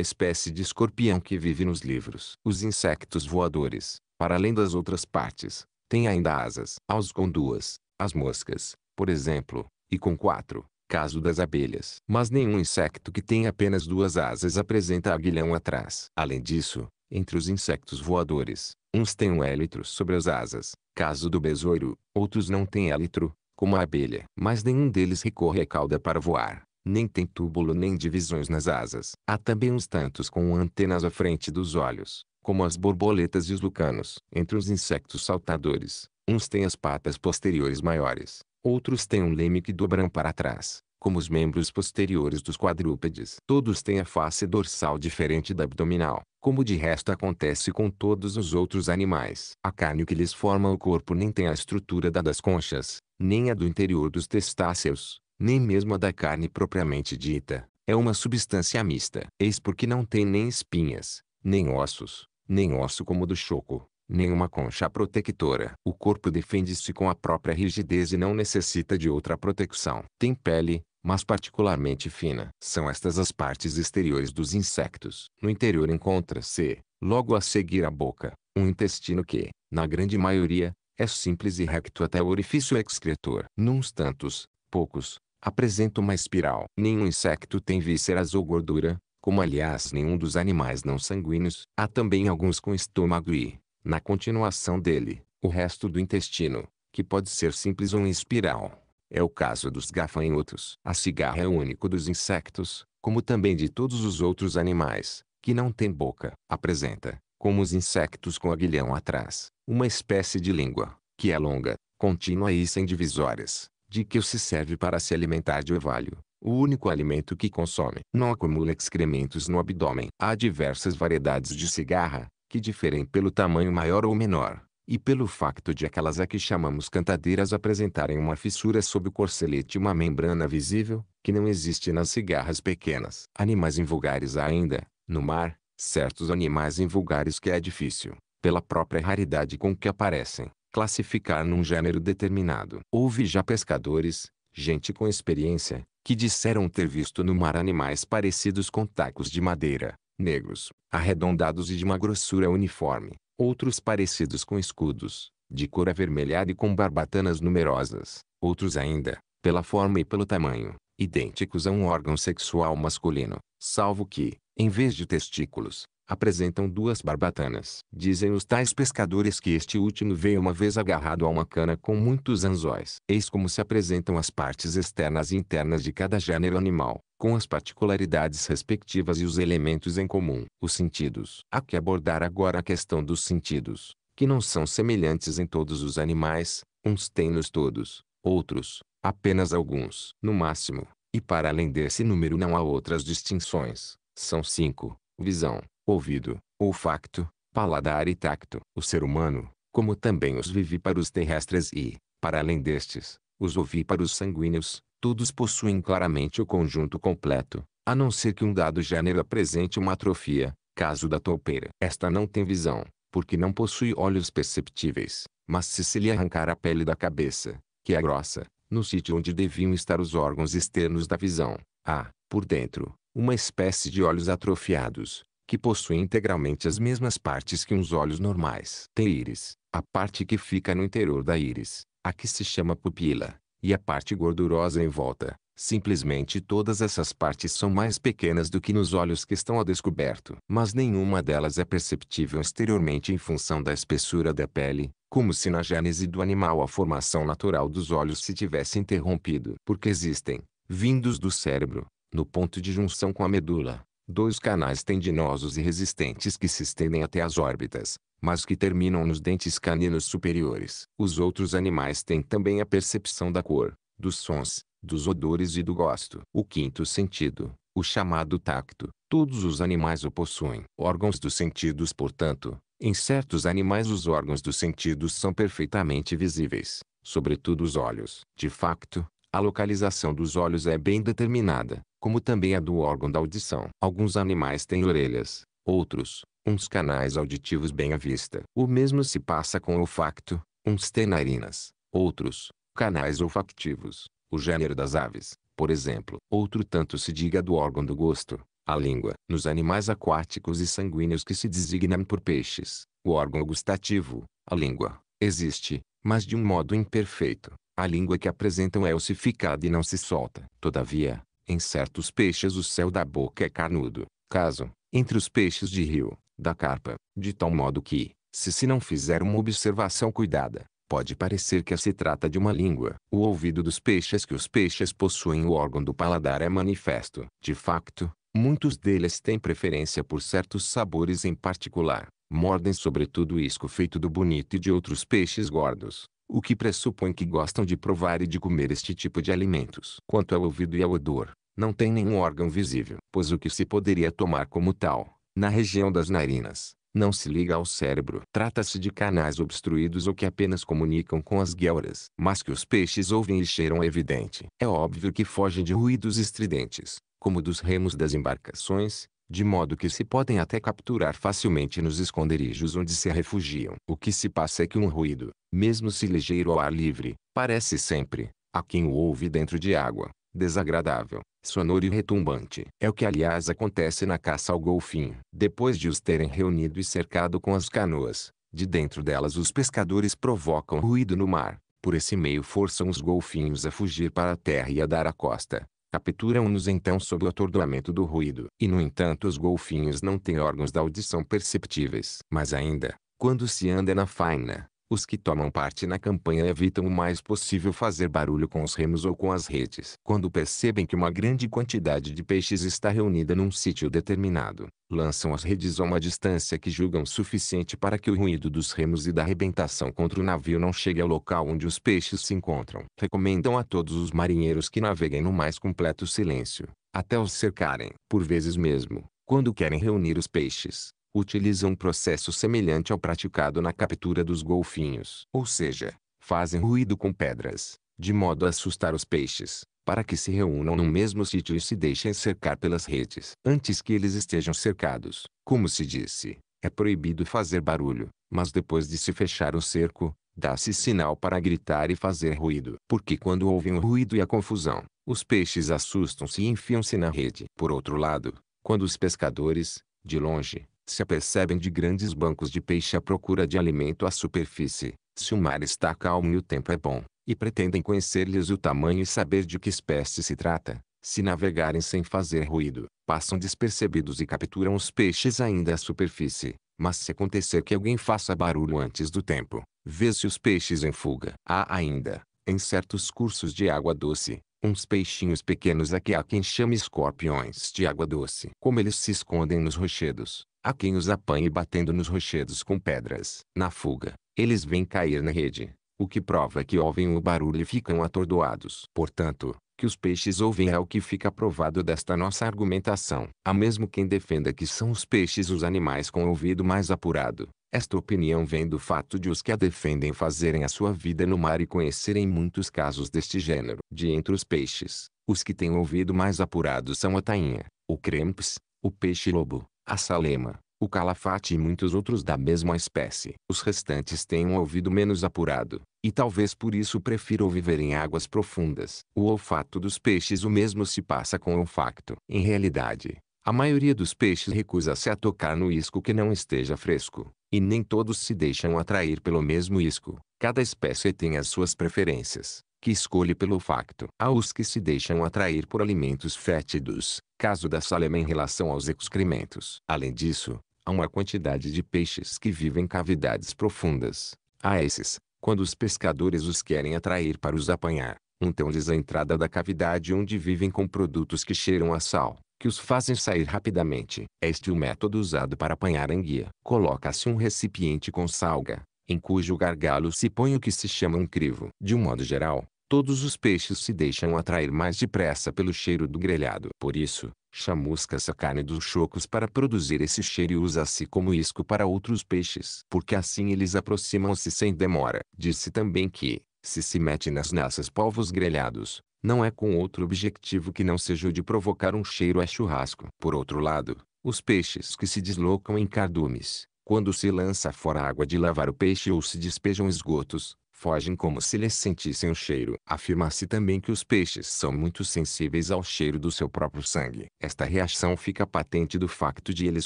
espécie de escorpião que vive nos livros. Os insectos voadores, para além das outras partes, tem ainda asas, aos com duas, as moscas, por exemplo, e com quatro, caso das abelhas. Mas nenhum insecto que tem apenas duas asas apresenta aguilhão atrás. Além disso, entre os insectos voadores, uns têm um élitro sobre as asas, caso do besouro, outros não têm élitro, como a abelha. Mas nenhum deles recorre à cauda para voar, nem tem túbulo nem divisões nas asas. Há também uns tantos com antenas à frente dos olhos, como as borboletas e os lucanos. Entre os insectos saltadores, uns têm as patas posteriores maiores, outros têm um leme que dobram para trás, como os membros posteriores dos quadrúpedes. Todos têm a face dorsal diferente da abdominal, como de resto acontece com todos os outros animais. A carne que lhes forma o corpo nem tem a estrutura da das conchas, nem a do interior dos testáceos, nem mesmo a da carne propriamente dita. É uma substância mista. Eis porque não tem nem espinhas, nem ossos, nem osso como o do choco, nem uma concha protetora. O corpo defende-se com a própria rigidez e não necessita de outra proteção. Tem pele, mas particularmente fina. São estas as partes exteriores dos insectos. No interior encontra-se, logo a seguir a boca, um intestino que, na grande maioria, é simples e recto até o orifício excretor. Nuns tantos, poucos, apresenta uma espiral. Nenhum insecto tem vísceras ou gordura, como aliás nenhum dos animais não sanguíneos, há também alguns com estômago e, na continuação dele, o resto do intestino, que pode ser simples ou em espiral. É o caso dos gafanhotos. A cigarra é o único dos insectos, como também de todos os outros animais, que não tem boca. Apresenta, como os insectos com aguilhão atrás, uma espécie de língua, que é longa, contínua e sem divisórias, de que se serve para se alimentar de orvalho o único alimento que consome. Não acumula excrementos no abdômen. Há diversas variedades de cigarra, que diferem pelo tamanho maior ou menor, e pelo facto de aquelas a que chamamos cantadeiras apresentarem uma fissura sob o corcelete e uma membrana visível, que não existe nas cigarras pequenas. Animais invulgares ainda, no mar, certos animais invulgares que é difícil, pela própria raridade com que aparecem, classificar num gênero determinado. Houve já pescadores, gente com experiência, que disseram ter visto no mar animais parecidos com tacos de madeira, negros, arredondados e de uma grossura uniforme, outros parecidos com escudos, de cor avermelhada e com barbatanas numerosas, outros ainda, pela forma e pelo tamanho, idênticos a um órgão sexual masculino, salvo que, em vez de testículos, apresentam duas barbatanas. Dizem os tais pescadores que este último veio uma vez agarrado a uma cana com muitos anzóis. Eis como se apresentam as partes externas e internas de cada gênero animal, com as particularidades respectivas e os elementos em comum. Os sentidos. Há que abordar agora a questão dos sentidos, que não são semelhantes em todos os animais, uns têm-nos todos, outros, apenas alguns, no máximo. E para além desse número não há outras distinções. São cinco. Visão, ouvido, olfacto, paladar e tacto. O ser humano, como também os vivíparos terrestres e, para além destes, os ovíparos sanguíneos, todos possuem claramente o conjunto completo, a não ser que um dado gênero apresente uma atrofia, caso da toupeira. Esta não tem visão, porque não possui olhos perceptíveis, mas se se lhe arrancar a pele da cabeça, que é grossa, no sítio onde deviam estar os órgãos externos da visão, há, por dentro, uma espécie de olhos atrofiados, que possui integralmente as mesmas partes que uns olhos normais. Tem íris, a parte que fica no interior da íris, a que se chama pupila, e a parte gordurosa em volta. Simplesmente todas essas partes são mais pequenas do que nos olhos que estão a descoberto. Mas nenhuma delas é perceptível exteriormente em função da espessura da pele, como se na gênese do animal a formação natural dos olhos se tivesse interrompido. Porque existem, vindos do cérebro, no ponto de junção com a medula, Dois canais tendinosos e resistentes que se estendem até as órbitas, mas que terminam nos dentes caninos superiores. Os outros animais têm também a percepção da cor, dos sons, dos odores e do gosto. O quinto sentido, o chamado tacto, todos os animais o possuem. Órgãos dos sentidos, portanto, em certos animais os órgãos dos sentidos são perfeitamente visíveis, sobretudo os olhos. De facto, a localização dos olhos é bem determinada, como também a do órgão da audição. Alguns animais têm orelhas, outros, uns canais auditivos bem à vista. O mesmo se passa com o olfacto, uns têm narinas, outros, canais olfactivos. O gênero das aves, por exemplo, outro tanto se diga do órgão do gosto, a língua. Nos animais aquáticos e sanguíneos que se designam por peixes, o órgão gustativo, a língua, existe, mas de um modo imperfeito. A língua que apresentam é ossificada e não se solta. Todavia, em certos peixes o céu da boca é carnudo, caso, entre os peixes de rio, da carpa, de tal modo que, se se não fizer uma observação cuidada, pode parecer que se trata de uma língua. O ouvido dos peixes que os peixes possuem o órgão do paladar é manifesto. De facto, muitos deles têm preferência por certos sabores em particular. Mordem sobretudo o isco feito do bonito e de outros peixes gordos, o que pressupõe que gostam de provar e de comer este tipo de alimentos. Quanto ao ouvido e ao odor, não tem nenhum órgão visível, pois o que se poderia tomar como tal, na região das narinas, não se liga ao cérebro. Trata-se de canais obstruídos ou que apenas comunicam com as guelras. Mas que os peixes ouvem e cheiram é evidente. É óbvio que fogem de ruídos estridentes, como dos remos das embarcações, de modo que se podem até capturar facilmente nos esconderijos onde se refugiam. O que se passa é que um ruído, mesmo se ligeiro ao ar livre, parece sempre, a quem o ouve dentro de água, desagradável, sonoro e retumbante. É o que aliás acontece na caça ao golfinho. Depois de os terem reunido e cercado com as canoas, de dentro delas os pescadores provocam ruído no mar. Por esse meio forçam os golfinhos a fugir para a terra e a dar a costa. Capturam-nos então sob o atordoamento do ruído. E no entanto os golfinhos não têm órgãos da audição perceptíveis. Mas ainda, quando se anda na faina, os que tomam parte na campanha evitam o mais possível fazer barulho com os remos ou com as redes. Quando percebem que uma grande quantidade de peixes está reunida num sítio determinado, lançam as redes a uma distância que julgam suficiente para que o ruído dos remos e da arrebentação contra o navio não chegue ao local onde os peixes se encontram. Recomendam a todos os marinheiros que naveguem no mais completo silêncio, até os cercarem. Por vezes mesmo, quando querem reunir os peixes, utilizam um processo semelhante ao praticado na captura dos golfinhos. Ou seja, fazem ruído com pedras, de modo a assustar os peixes, para que se reúnam no mesmo sítio e se deixem cercar pelas redes. Antes que eles estejam cercados, como se disse, é proibido fazer barulho, mas depois de se fechar o cerco, dá-se sinal para gritar e fazer ruído. Porque quando ouvem o ruído e a confusão, os peixes assustam-se e enfiam-se na rede. Por outro lado, quando os pescadores, de longe, se apercebem de grandes bancos de peixe à procura de alimento à superfície, se o mar está calmo e o tempo é bom, e pretendem conhecer-lhes o tamanho e saber de que espécie se trata, se navegarem sem fazer ruído, passam despercebidos e capturam os peixes ainda à superfície. Mas se acontecer que alguém faça barulho antes do tempo, vê-se os peixes em fuga. Há ainda, em certos cursos de água doce, uns peixinhos pequenos a que há quem chame escorpiões de água doce. Como eles se escondem nos rochedos, a quem os apanhe batendo nos rochedos com pedras. Na fuga, eles vêm cair na rede, o que prova que ouvem o barulho e ficam atordoados. Portanto, que os peixes ouvem é o que fica provado desta nossa argumentação. Há mesmo quem defenda que são os peixes os animais com o ouvido mais apurado. Esta opinião vem do fato de os que a defendem fazerem a sua vida no mar e conhecerem muitos casos deste gênero. De entre os peixes, os que têm ouvido mais apurado são a tainha, o crempes, o peixe-lobo, a salema, o calafate e muitos outros da mesma espécie. Os restantes têm um ouvido menos apurado, e talvez por isso prefiram viver em águas profundas. O olfato dos peixes o mesmo se passa com o olfato. Em realidade, a maioria dos peixes recusa-se a tocar no isco que não esteja fresco, e nem todos se deixam atrair pelo mesmo isco. Cada espécie tem as suas preferências que escolhe pelo facto. Há os que se deixam atrair por alimentos fétidos, caso da salema em relação aos excrementos. Além disso, há uma quantidade de peixes que vivem em cavidades profundas. A esses, quando os pescadores os querem atrair para os apanhar, untam-lhes a entrada da cavidade onde vivem com produtos que cheiram a sal, que os fazem sair rapidamente. Este é o método usado para apanhar anguia. Coloca-se um recipiente com salga, em cujo gargalo se põe o que se chama um crivo. De um modo geral, todos os peixes se deixam atrair mais depressa pelo cheiro do grelhado. Por isso, chamusca-se a carne dos chocos para produzir esse cheiro e usa-se como isco para outros peixes, porque assim eles aproximam-se sem demora. Disse também que, se se mete nas naças polvos grelhados, não é com outro objetivo que não seja o de provocar um cheiro a churrasco. Por outro lado, os peixes que se deslocam em cardumes, quando se lança fora água de lavar o peixe ou se despejam esgotos, fogem como se lhes sentissem o cheiro. Afirma-se também que os peixes são muito sensíveis ao cheiro do seu próprio sangue. Esta reação fica patente do facto de eles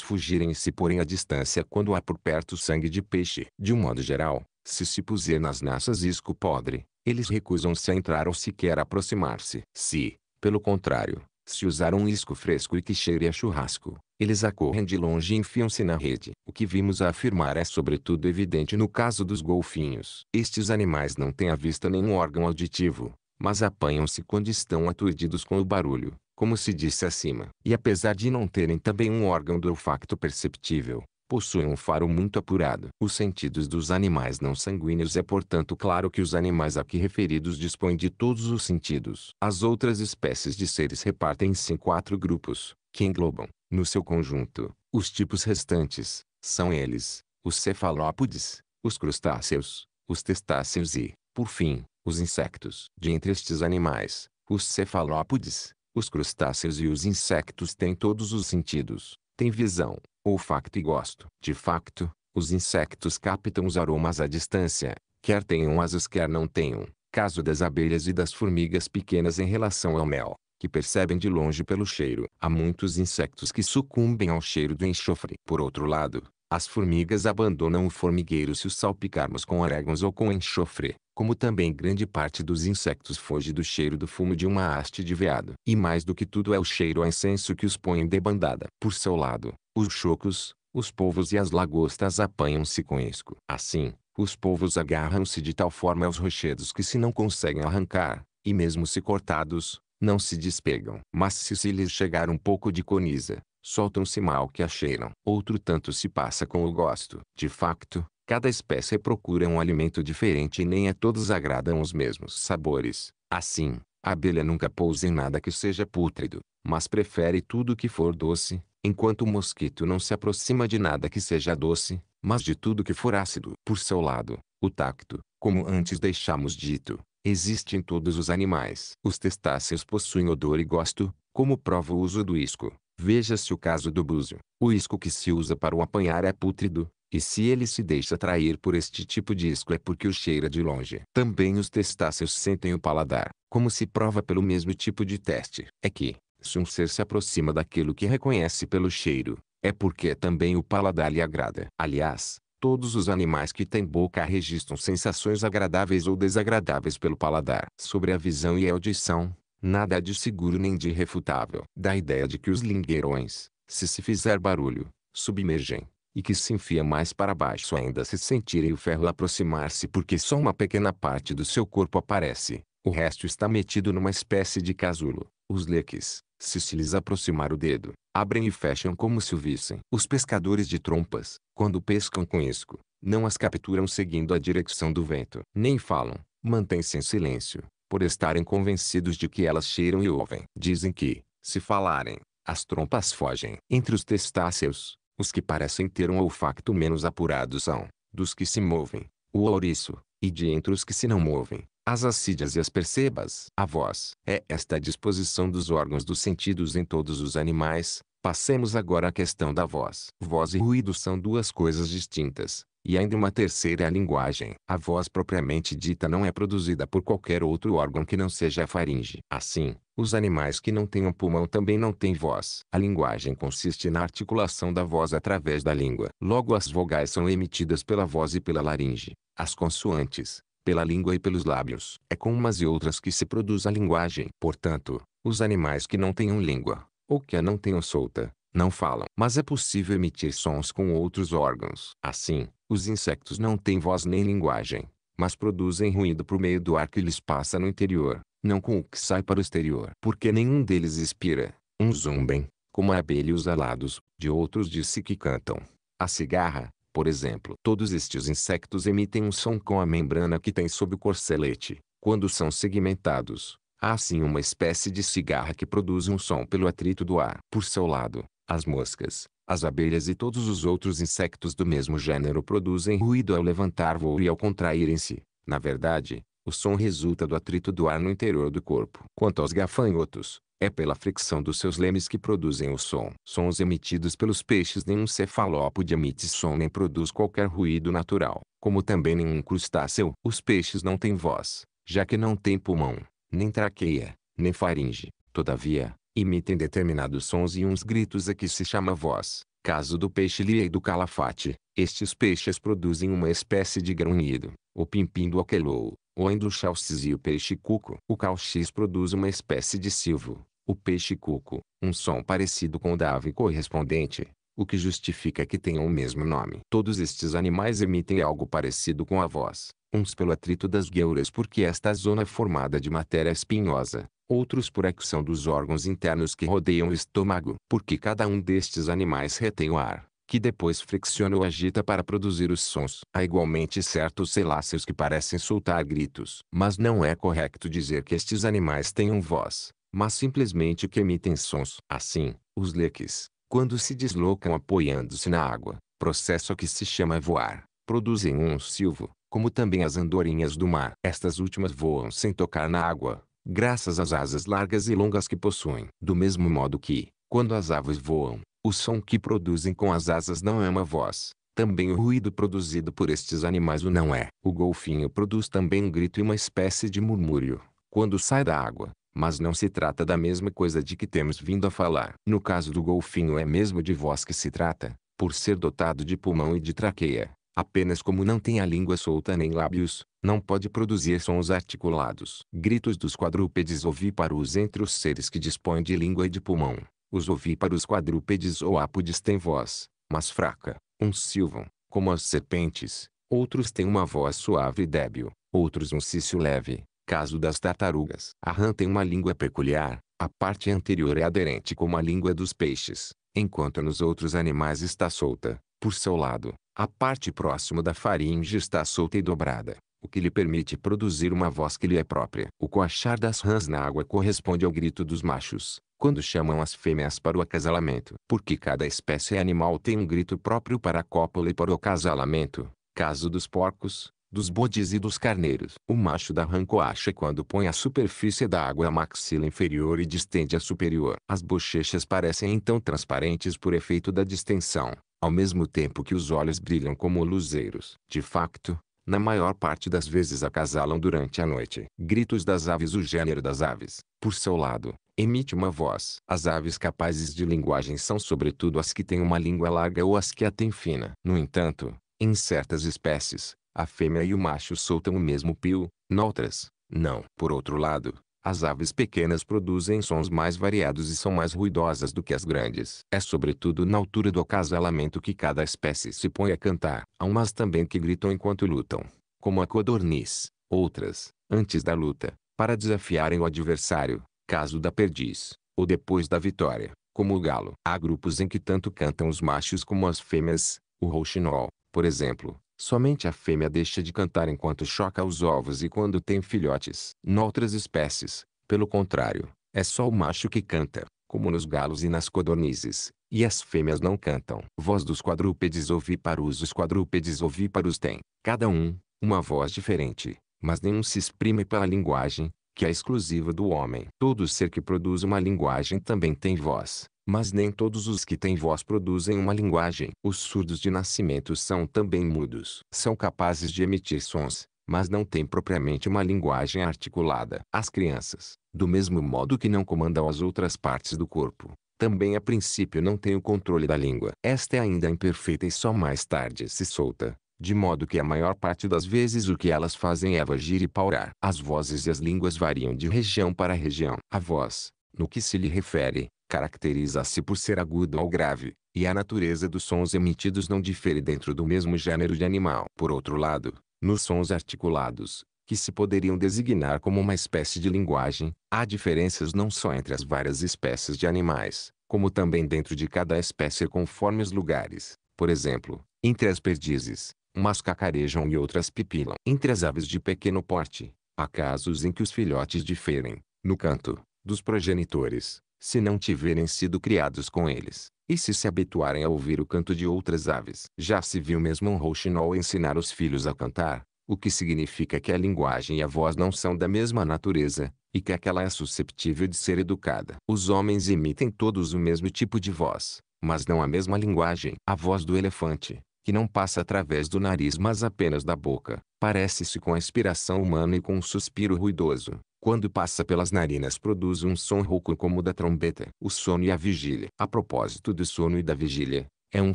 fugirem e se porem à distância quando há por perto sangue de peixe. De um modo geral, se se puser nas naças isco podre, eles recusam-se a entrar ou sequer aproximar-se. Se, pelo contrário, se usar um isco fresco e que cheire a churrasco, eles acorrem de longe e enfiam-se na rede. O que vimos a afirmar é sobretudo evidente no caso dos golfinhos. Estes animais não têm a vista nenhum órgão auditivo, mas apanham-se quando estão aturdidos com o barulho, como se disse acima. E apesar de não terem também um órgão do olfacto perceptível, possuem um faro muito apurado. Os sentidos dos animais não sanguíneos é portanto claro que os animais aqui referidos dispõem de todos os sentidos. As outras espécies de seres repartem-se em quatro grupos, que englobam, no seu conjunto, os tipos restantes, são eles, os cefalópodes, os crustáceos, os testáceos e, por fim, os insectos. De entre estes animais, os cefalópodes, os crustáceos e os insectos têm todos os sentidos, têm visão, facto e gosto. De facto, os insectos captam os aromas à distância, quer tenham asas quer não tenham, caso das abelhas e das formigas pequenas em relação ao mel, que percebem de longe pelo cheiro. Há muitos insectos que sucumbem ao cheiro do enxofre. Por outro lado, as formigas abandonam o formigueiro se os salpicarmos com orégãos ou com enxofre, como também grande parte dos insectos foge do cheiro do fumo de uma haste de veado. E mais do que tudo é o cheiro a incenso que os põe em debandada. Por seu lado, os chocos, os povos e as lagostas apanham-se com isco. Assim, os povos agarram-se de tal forma aos rochedos que se não conseguem arrancar, e mesmo se cortados, não se despegam. Mas se se lhes chegar um pouco de coniza, soltam-se mal que a cheiram. Outro tanto se passa com o gosto. De facto, cada espécie procura um alimento diferente e nem a todos agradam os mesmos sabores. Assim, a abelha nunca pousa em nada que seja pútrido mas prefere tudo que for doce, enquanto o mosquito não se aproxima de nada que seja doce, mas de tudo que for ácido. Por seu lado, o tacto, como antes deixamos dito, existe em todos os animais. Os testáceos possuem odor e gosto, como prova o uso do isco. Veja-se o caso do búzio. O isco que se usa para o apanhar é pútrido, e se ele se deixa atrair por este tipo de isco é porque o cheira de longe. Também os testáceos sentem o paladar, como se prova pelo mesmo tipo de teste. É que, se um ser se aproxima daquilo que reconhece pelo cheiro, é porque também o paladar lhe agrada. Aliás, todos os animais que têm boca registram sensações agradáveis ou desagradáveis pelo paladar. Sobre a visão e a audição, nada há de seguro nem de irrefutável. Da ideia de que os lingueirões, se se fizer barulho, submergem, e que se enfia mais para baixo ainda se sentirem o ferro aproximar-se porque só uma pequena parte do seu corpo aparece, o resto está metido numa espécie de casulo, os leques, se se lhes aproximar o dedo, abrem e fecham como se o vissem. Os pescadores de trompas, quando pescam com isco, não as capturam seguindo a direção do vento. Nem falam, mantêm-se em silêncio, por estarem convencidos de que elas cheiram e ouvem. Dizem que, se falarem, as trompas fogem. Entre os testáceos, os que parecem ter um olfacto menos apurado são, dos que se movem, o ouriço, e de entre os que se não movem, as assídias e as percebas. A voz é esta disposição dos órgãos dos sentidos em todos os animais. Passemos agora à questão da voz. Voz e ruído são duas coisas distintas. E ainda uma terceira é a linguagem. A voz propriamente dita não é produzida por qualquer outro órgão que não seja a faringe. Assim, os animais que não têm um pulmão também não têm voz. A linguagem consiste na articulação da voz através da língua. Logo as vogais são emitidas pela voz e pela laringe. As consoantes, pela língua e pelos lábios. É com umas e outras que se produz a linguagem. Portanto, os animais que não tenham língua, ou que a não tenham solta, não falam. Mas é possível emitir sons com outros órgãos. Assim, os insectos não têm voz nem linguagem, mas produzem ruído por meio do ar que lhes passa no interior, não com o que sai para o exterior. Porque nenhum deles expira. um zumbem, como a abelha e os alados, de outros diz-se que cantam. A cigarra, por exemplo, todos estes insectos emitem um som com a membrana que tem sob o corcelete, quando são segmentados. Há assim uma espécie de cigarra que produz um som pelo atrito do ar. Por seu lado, as moscas, as abelhas e todos os outros insectos do mesmo gênero produzem ruído ao levantar voo e ao contraírem-se. Na verdade, o som resulta do atrito do ar no interior do corpo. Quanto aos gafanhotos, é pela fricção dos seus lemes que produzem o som. Sons emitidos pelos peixes nenhum cefalópode emite som nem produz qualquer ruído natural, como também nenhum crustáceo. Os peixes não têm voz, já que não têm pulmão, nem traqueia, nem faringe. Todavia, emitem determinados sons e uns gritos a que se chama voz. Caso do peixe lia e do calafate, estes peixes produzem uma espécie de grunhido, o pimpim do aquelou, o endochalcis e o peixe cuco. O cauchis produz uma espécie de silvo, o peixe-cuco, um som parecido com o da ave correspondente, o que justifica que tenham o mesmo nome. Todos estes animais emitem algo parecido com a voz, uns pelo atrito das gueuras porque esta zona é formada de matéria espinhosa, outros por ação dos órgãos internos que rodeiam o estômago. Porque cada um destes animais retém o ar, que depois fricciona ou agita para produzir os sons. Há igualmente certos celáceos que parecem soltar gritos. Mas não é correto dizer que estes animais tenham voz, mas simplesmente que emitem sons. Assim, os leques, quando se deslocam apoiando-se na água, processo que se chama voar, produzem um silvo, como também as andorinhas do mar. Estas últimas voam sem tocar na água, graças às asas largas e longas que possuem. Do mesmo modo que, quando as aves voam, o som que produzem com as asas não é uma voz. Também o ruído produzido por estes animais o não é. O golfinho produz também um grito e uma espécie de murmúrio, quando sai da água, mas não se trata da mesma coisa de que temos vindo a falar. No caso do golfinho é mesmo de voz que se trata, por ser dotado de pulmão e de traqueia. Apenas como não tem a língua solta nem lábios, não pode produzir sons articulados. Gritos dos quadrúpedes ovíparos entre os seres que dispõem de língua e de pulmão. Os ovíparos quadrúpedes ou ápodes têm voz, mas fraca. Uns silvam, como as serpentes. Outros têm uma voz suave e débil. Outros um cício leve, Caso das tartarugas. A rã tem uma língua peculiar, a parte anterior é aderente como a língua dos peixes, enquanto nos outros animais está solta. Por seu lado, a parte próxima da faringe está solta e dobrada, o que lhe permite produzir uma voz que lhe é própria. O coachar das rãs na água corresponde ao grito dos machos, quando chamam as fêmeas para o acasalamento. Porque cada espécie animal tem um grito próprio para a cópula e para o acasalamento. Caso dos porcos, dos bodes e dos carneiros. O macho dá rancoacha quando põe a superfície da água à maxila inferior e distende a superior. As bochechas parecem então transparentes por efeito da distensão, ao mesmo tempo que os olhos brilham como luzeiros. De facto, na maior parte das vezes acasalam durante a noite. Gritos das aves O gênero das aves, por seu lado, emite uma voz. As aves capazes de linguagem são sobretudo as que têm uma língua larga ou as que a têm fina. No entanto, em certas espécies, a fêmea e o macho soltam o mesmo pio, noutras, não. Por outro lado, as aves pequenas produzem sons mais variados e são mais ruidosas do que as grandes. É sobretudo na altura do acasalamento que cada espécie se põe a cantar. Há umas também que gritam enquanto lutam, como a codorniz. Outras, antes da luta, para desafiarem o adversário, caso da perdiz, ou depois da vitória, como o galo. Há grupos em que tanto cantam os machos como as fêmeas, o rouxinol, por exemplo, Somente a fêmea deixa de cantar enquanto choca os ovos e quando tem filhotes. Noutras espécies, pelo contrário, é só o macho que canta, como nos galos e nas codornizes, e as fêmeas não cantam. Voz dos quadrúpedes ovíparos Os quadrúpedes ovíparos têm, cada um, uma voz diferente, mas nenhum se exprime pela linguagem, que é exclusiva do homem. Todo ser que produz uma linguagem também tem voz. Mas nem todos os que têm voz produzem uma linguagem. Os surdos de nascimento são também mudos. São capazes de emitir sons, mas não têm propriamente uma linguagem articulada. As crianças, do mesmo modo que não comandam as outras partes do corpo, também a princípio não têm o controle da língua. Esta é ainda imperfeita e só mais tarde se solta. De modo que a maior parte das vezes o que elas fazem é vagir e paurar. As vozes e as línguas variam de região para região. A voz, no que se lhe refere, caracteriza-se por ser agudo ou grave, e a natureza dos sons emitidos não difere dentro do mesmo gênero de animal. Por outro lado, nos sons articulados, que se poderiam designar como uma espécie de linguagem, há diferenças não só entre as várias espécies de animais, como também dentro de cada espécie conforme os lugares. Por exemplo, entre as perdizes, umas cacarejam e outras pipilam. Entre as aves de pequeno porte, há casos em que os filhotes diferem, no canto, dos progenitores, se não tiverem sido criados com eles, e se se habituarem a ouvir o canto de outras aves. Já se viu mesmo um rouxinol ensinar os filhos a cantar, o que significa que a linguagem e a voz não são da mesma natureza, e que aquela é susceptível de ser educada. Os homens emitem todos o mesmo tipo de voz, mas não a mesma linguagem. A voz do elefante, que não passa através do nariz mas apenas da boca, parece-se com a inspiração humana e com um suspiro ruidoso, quando passa pelas narinas produz um som rouco como o da trombeta. O sono e a vigília. A propósito do sono e da vigília, é um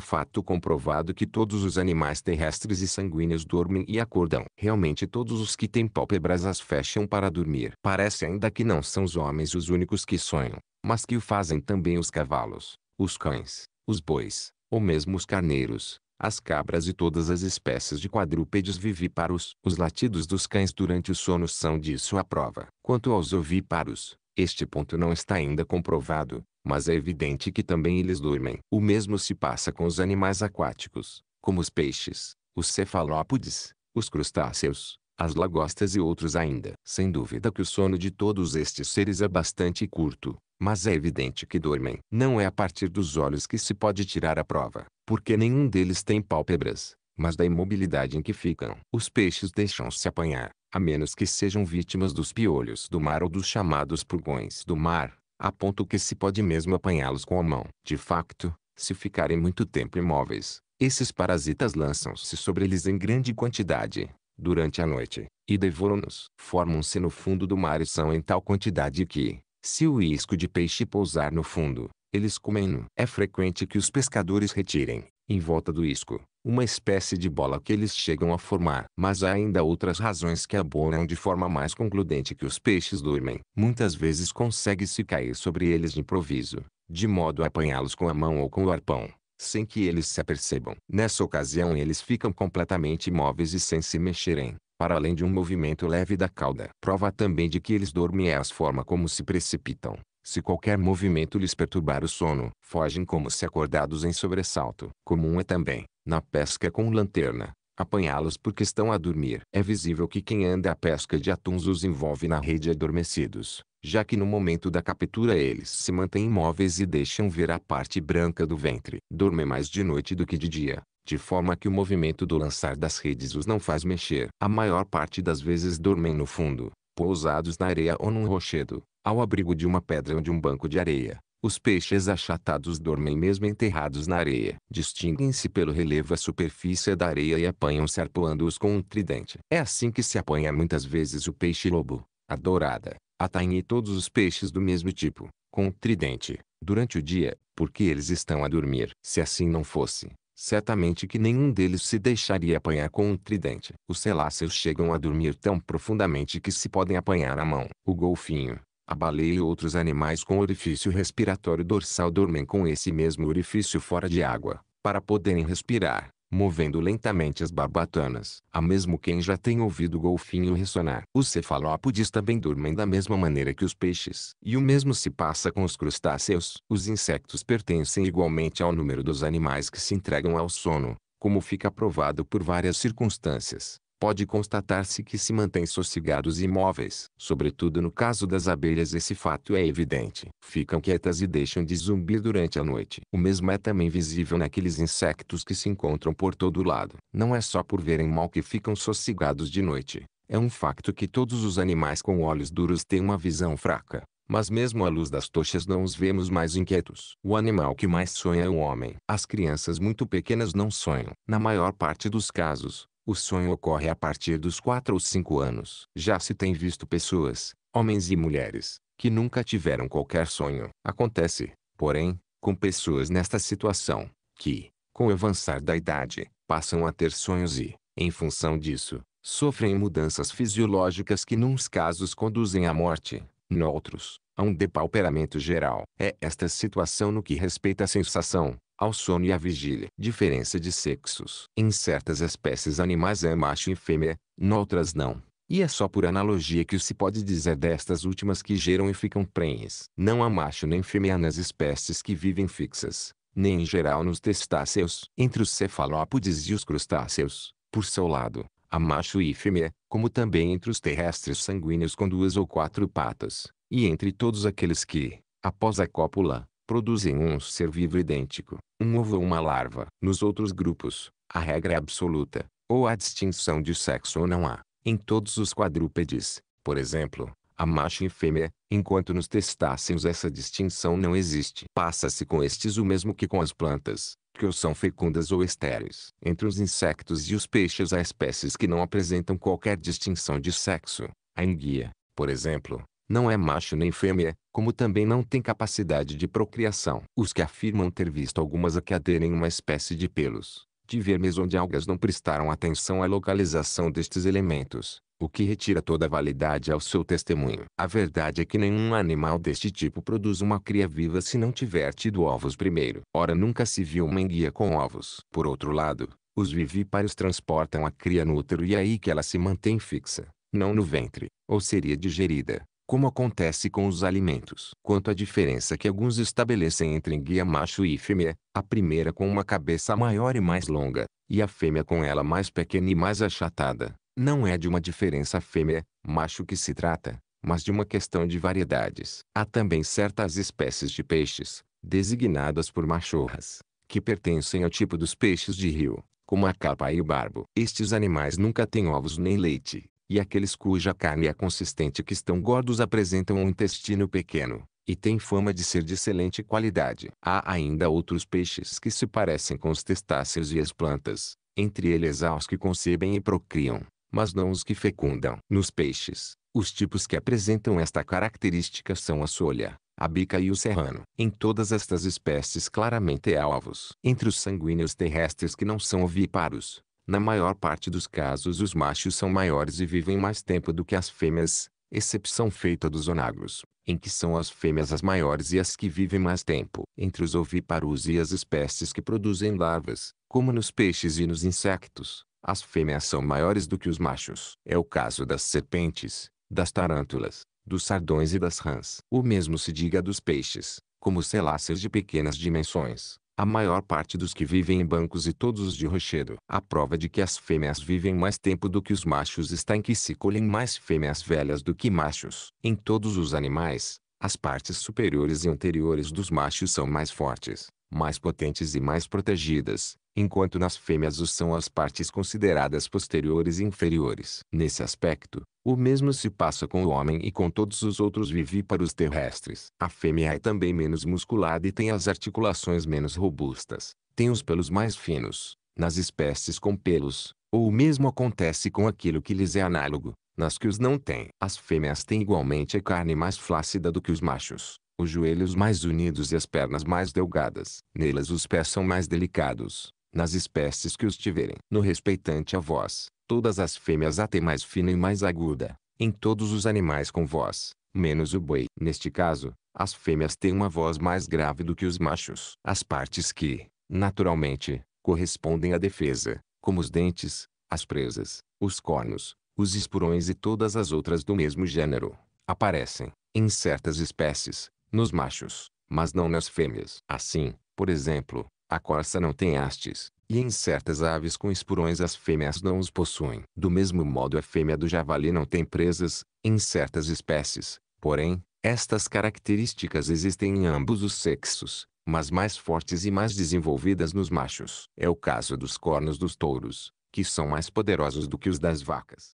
fato comprovado que todos os animais terrestres e sanguíneos dormem e acordam. Realmente todos os que têm pálpebras as fecham para dormir. Parece ainda que não são os homens os únicos que sonham, mas que o fazem também os cavalos, os cães, os bois, ou mesmo os carneiros, as cabras e todas as espécies de quadrúpedes vivíparos, os latidos dos cães durante o sono são disso a prova. Quanto aos ovíparos, este ponto não está ainda comprovado, mas é evidente que também eles dormem. O mesmo se passa com os animais aquáticos, como os peixes, os cefalópodes, os crustáceos, as lagostas e outros ainda. Sem dúvida que o sono de todos estes seres é bastante curto, mas é evidente que dormem. Não é a partir dos olhos que se pode tirar a prova, porque nenhum deles tem pálpebras, mas da imobilidade em que ficam. Os peixes deixam-se apanhar, a menos que sejam vítimas dos piolhos do mar ou dos chamados pulgões do mar, a ponto que se pode mesmo apanhá-los com a mão. De facto, se ficarem muito tempo imóveis, esses parasitas lançam-se sobre eles em grande quantidade, durante a noite, e devoram-nos. Formam-se no fundo do mar e são em tal quantidade que, se o isco de peixe pousar no fundo, eles comem-no. É frequente que os pescadores retirem, em volta do isco, uma espécie de bola que eles chegam a formar. Mas há ainda outras razões que abonam de forma mais concludente que os peixes dormem. Muitas vezes consegue-se cair sobre eles de improviso, de modo a apanhá-los com a mão ou com o arpão, sem que eles se apercebam. Nessa ocasião eles ficam completamente imóveis e sem se mexerem, para além de um movimento leve da cauda. Prova também de que eles dormem é a forma como se precipitam. Se qualquer movimento lhes perturbar o sono, fogem como se acordados em sobressalto. Comum é também, na pesca com lanterna, apanhá-los porque estão a dormir. É visível que quem anda à pesca de atuns os envolve na rede adormecidos, já que no momento da captura eles se mantêm imóveis e deixam ver a parte branca do ventre. Dormem mais de noite do que de dia, de forma que o movimento do lançar das redes os não faz mexer. A maior parte das vezes dormem no fundo, pousados na areia ou num rochedo, ao abrigo de uma pedra ou de um banco de areia. Os peixes achatados dormem mesmo enterrados na areia. Distinguem-se pelo relevo à superfície da areia e apanham-se arpoando-os com um tridente. É assim que se apanha muitas vezes o peixe-lobo, a dourada, a tainha e todos os peixes do mesmo tipo, com um tridente, durante o dia, porque eles estão a dormir. Se assim não fosse, certamente que nenhum deles se deixaria apanhar com um tridente. Os celáceos chegam a dormir tão profundamente que se podem apanhar a mão. O golfinho, a baleia e outros animais com orifício respiratório dorsal dormem com esse mesmo orifício fora de água, para poderem respirar movendo lentamente as barbatanas. a mesmo quem já tem ouvido o golfinho ressonar. Os cefalópodes também dormem da mesma maneira que os peixes. E o mesmo se passa com os crustáceos. Os insectos pertencem igualmente ao número dos animais que se entregam ao sono, como fica provado por várias circunstâncias pode constatar-se que se mantêm sossegados e imóveis. Sobretudo no caso das abelhas esse fato é evidente. Ficam quietas e deixam de zumbir durante a noite. O mesmo é também visível naqueles insectos que se encontram por todo lado. Não é só por verem mal que ficam sossegados de noite. É um facto que todos os animais com olhos duros têm uma visão fraca. Mas mesmo à luz das tochas não os vemos mais inquietos. O animal que mais sonha é o homem. As crianças muito pequenas não sonham. Na maior parte dos casos, o sonho ocorre a partir dos quatro ou cinco anos. Já se tem visto pessoas, homens e mulheres, que nunca tiveram qualquer sonho. Acontece, porém, com pessoas nesta situação, que, com o avançar da idade, passam a ter sonhos e, em função disso, sofrem mudanças fisiológicas que nos casos conduzem à morte, noutros, a um depauperamento geral. É esta situação no que respeita à sensação, ao sono e à vigília. Diferença de sexos. Em certas espécies animais é macho e fêmea, noutras não. E é só por analogia que se pode dizer destas últimas que geram e ficam prenhes. Não há macho nem fêmea nas espécies que vivem fixas, nem em geral nos testáceos. Entre os cefalópodes e os crustáceos, por seu lado, há macho e fêmea, como também entre os terrestres sanguíneos com duas ou quatro patas, e entre todos aqueles que, após a cópula, produzem um ser vivo idêntico, um ovo ou uma larva. Nos outros grupos, a regra é absoluta, ou há distinção de sexo ou não há. Em todos os quadrúpedes, por exemplo, a macho e fêmea, enquanto nos testáceos essa distinção não existe. Passa-se com estes o mesmo que com as plantas, que ou são fecundas ou estéreis. Entre os insectos e os peixes há espécies que não apresentam qualquer distinção de sexo. A enguia, por exemplo, não é macho nem fêmea, como também não tem capacidade de procriação. Os que afirmam ter visto algumas a caderem uma espécie de pelos, de vermes onde algas não prestaram atenção à localização destes elementos, o que retira toda validade ao seu testemunho. A verdade é que nenhum animal deste tipo produz uma cria viva se não tiver tido ovos primeiro. Ora nunca se viu uma enguia com ovos. Por outro lado, os vivíparos transportam a cria no útero e é aí que ela se mantém fixa, não no ventre, ou seria digerida como acontece com os alimentos. Quanto à diferença que alguns estabelecem entre enguia macho e fêmea, a primeira com uma cabeça maior e mais longa, e a fêmea com ela mais pequena e mais achatada, não é de uma diferença fêmea, macho que se trata, mas de uma questão de variedades. Há também certas espécies de peixes, designadas por machorras, que pertencem ao tipo dos peixes de rio, como a capa e o barbo. Estes animais nunca têm ovos nem leite, e aqueles cuja carne é consistente que estão gordos apresentam um intestino pequeno, e têm fama de ser de excelente qualidade. Há ainda outros peixes que se parecem com os testáceos e as plantas, entre eles há os que concebem e procriam, mas não os que fecundam. Nos peixes, os tipos que apresentam esta característica são a solha, a bica e o serrano. Em todas estas espécies claramente há ovos. Entre os sanguíneos terrestres que não são ovíparos, na maior parte dos casos os machos são maiores e vivem mais tempo do que as fêmeas, exceção feita dos onagros, em que são as fêmeas as maiores e as que vivem mais tempo. Entre os ovíparos e as espécies que produzem larvas, como nos peixes e nos insectos, as fêmeas são maiores do que os machos. É o caso das serpentes, das tarântulas, dos sardões e das rãs. O mesmo se diga dos peixes, como celáceas de pequenas dimensões, a maior parte dos que vivem em bancos e todos os de rochedo. A prova de que as fêmeas vivem mais tempo do que os machos está em que se colhem mais fêmeas velhas do que machos. Em todos os animais, as partes superiores e anteriores dos machos são mais fortes, mais potentes e mais protegidas, enquanto nas fêmeas os são as partes consideradas posteriores e inferiores. Nesse aspecto, o mesmo se passa com o homem e com todos os outros vivíparos terrestres. A fêmea é também menos musculada e tem as articulações menos robustas, tem os pelos mais finos, nas espécies com pelos, ou o mesmo acontece com aquilo que lhes é análogo, nas que os não têm. As fêmeas têm igualmente a carne mais flácida do que os machos, os joelhos mais unidos e as pernas mais delgadas. Nelas os pés são mais delicados, nas espécies que os tiverem. No respeitante a voz, todas as fêmeas a têm mais fina e mais aguda, em todos os animais com voz, menos o boi. Neste caso, as fêmeas têm uma voz mais grave do que os machos. As partes que, naturalmente, correspondem à defesa, como os dentes, as presas, os cornos, os espurões e todas as outras do mesmo gênero, aparecem, em certas espécies, nos machos, mas não nas fêmeas. Assim, por exemplo, a corça não tem hastes, e em certas aves com espurões as fêmeas não os possuem. Do mesmo modo a fêmea do javali não tem presas, em certas espécies, porém, estas características existem em ambos os sexos, mas mais fortes e mais desenvolvidas nos machos. É o caso dos cornos dos touros, que são mais poderosos do que os das vacas.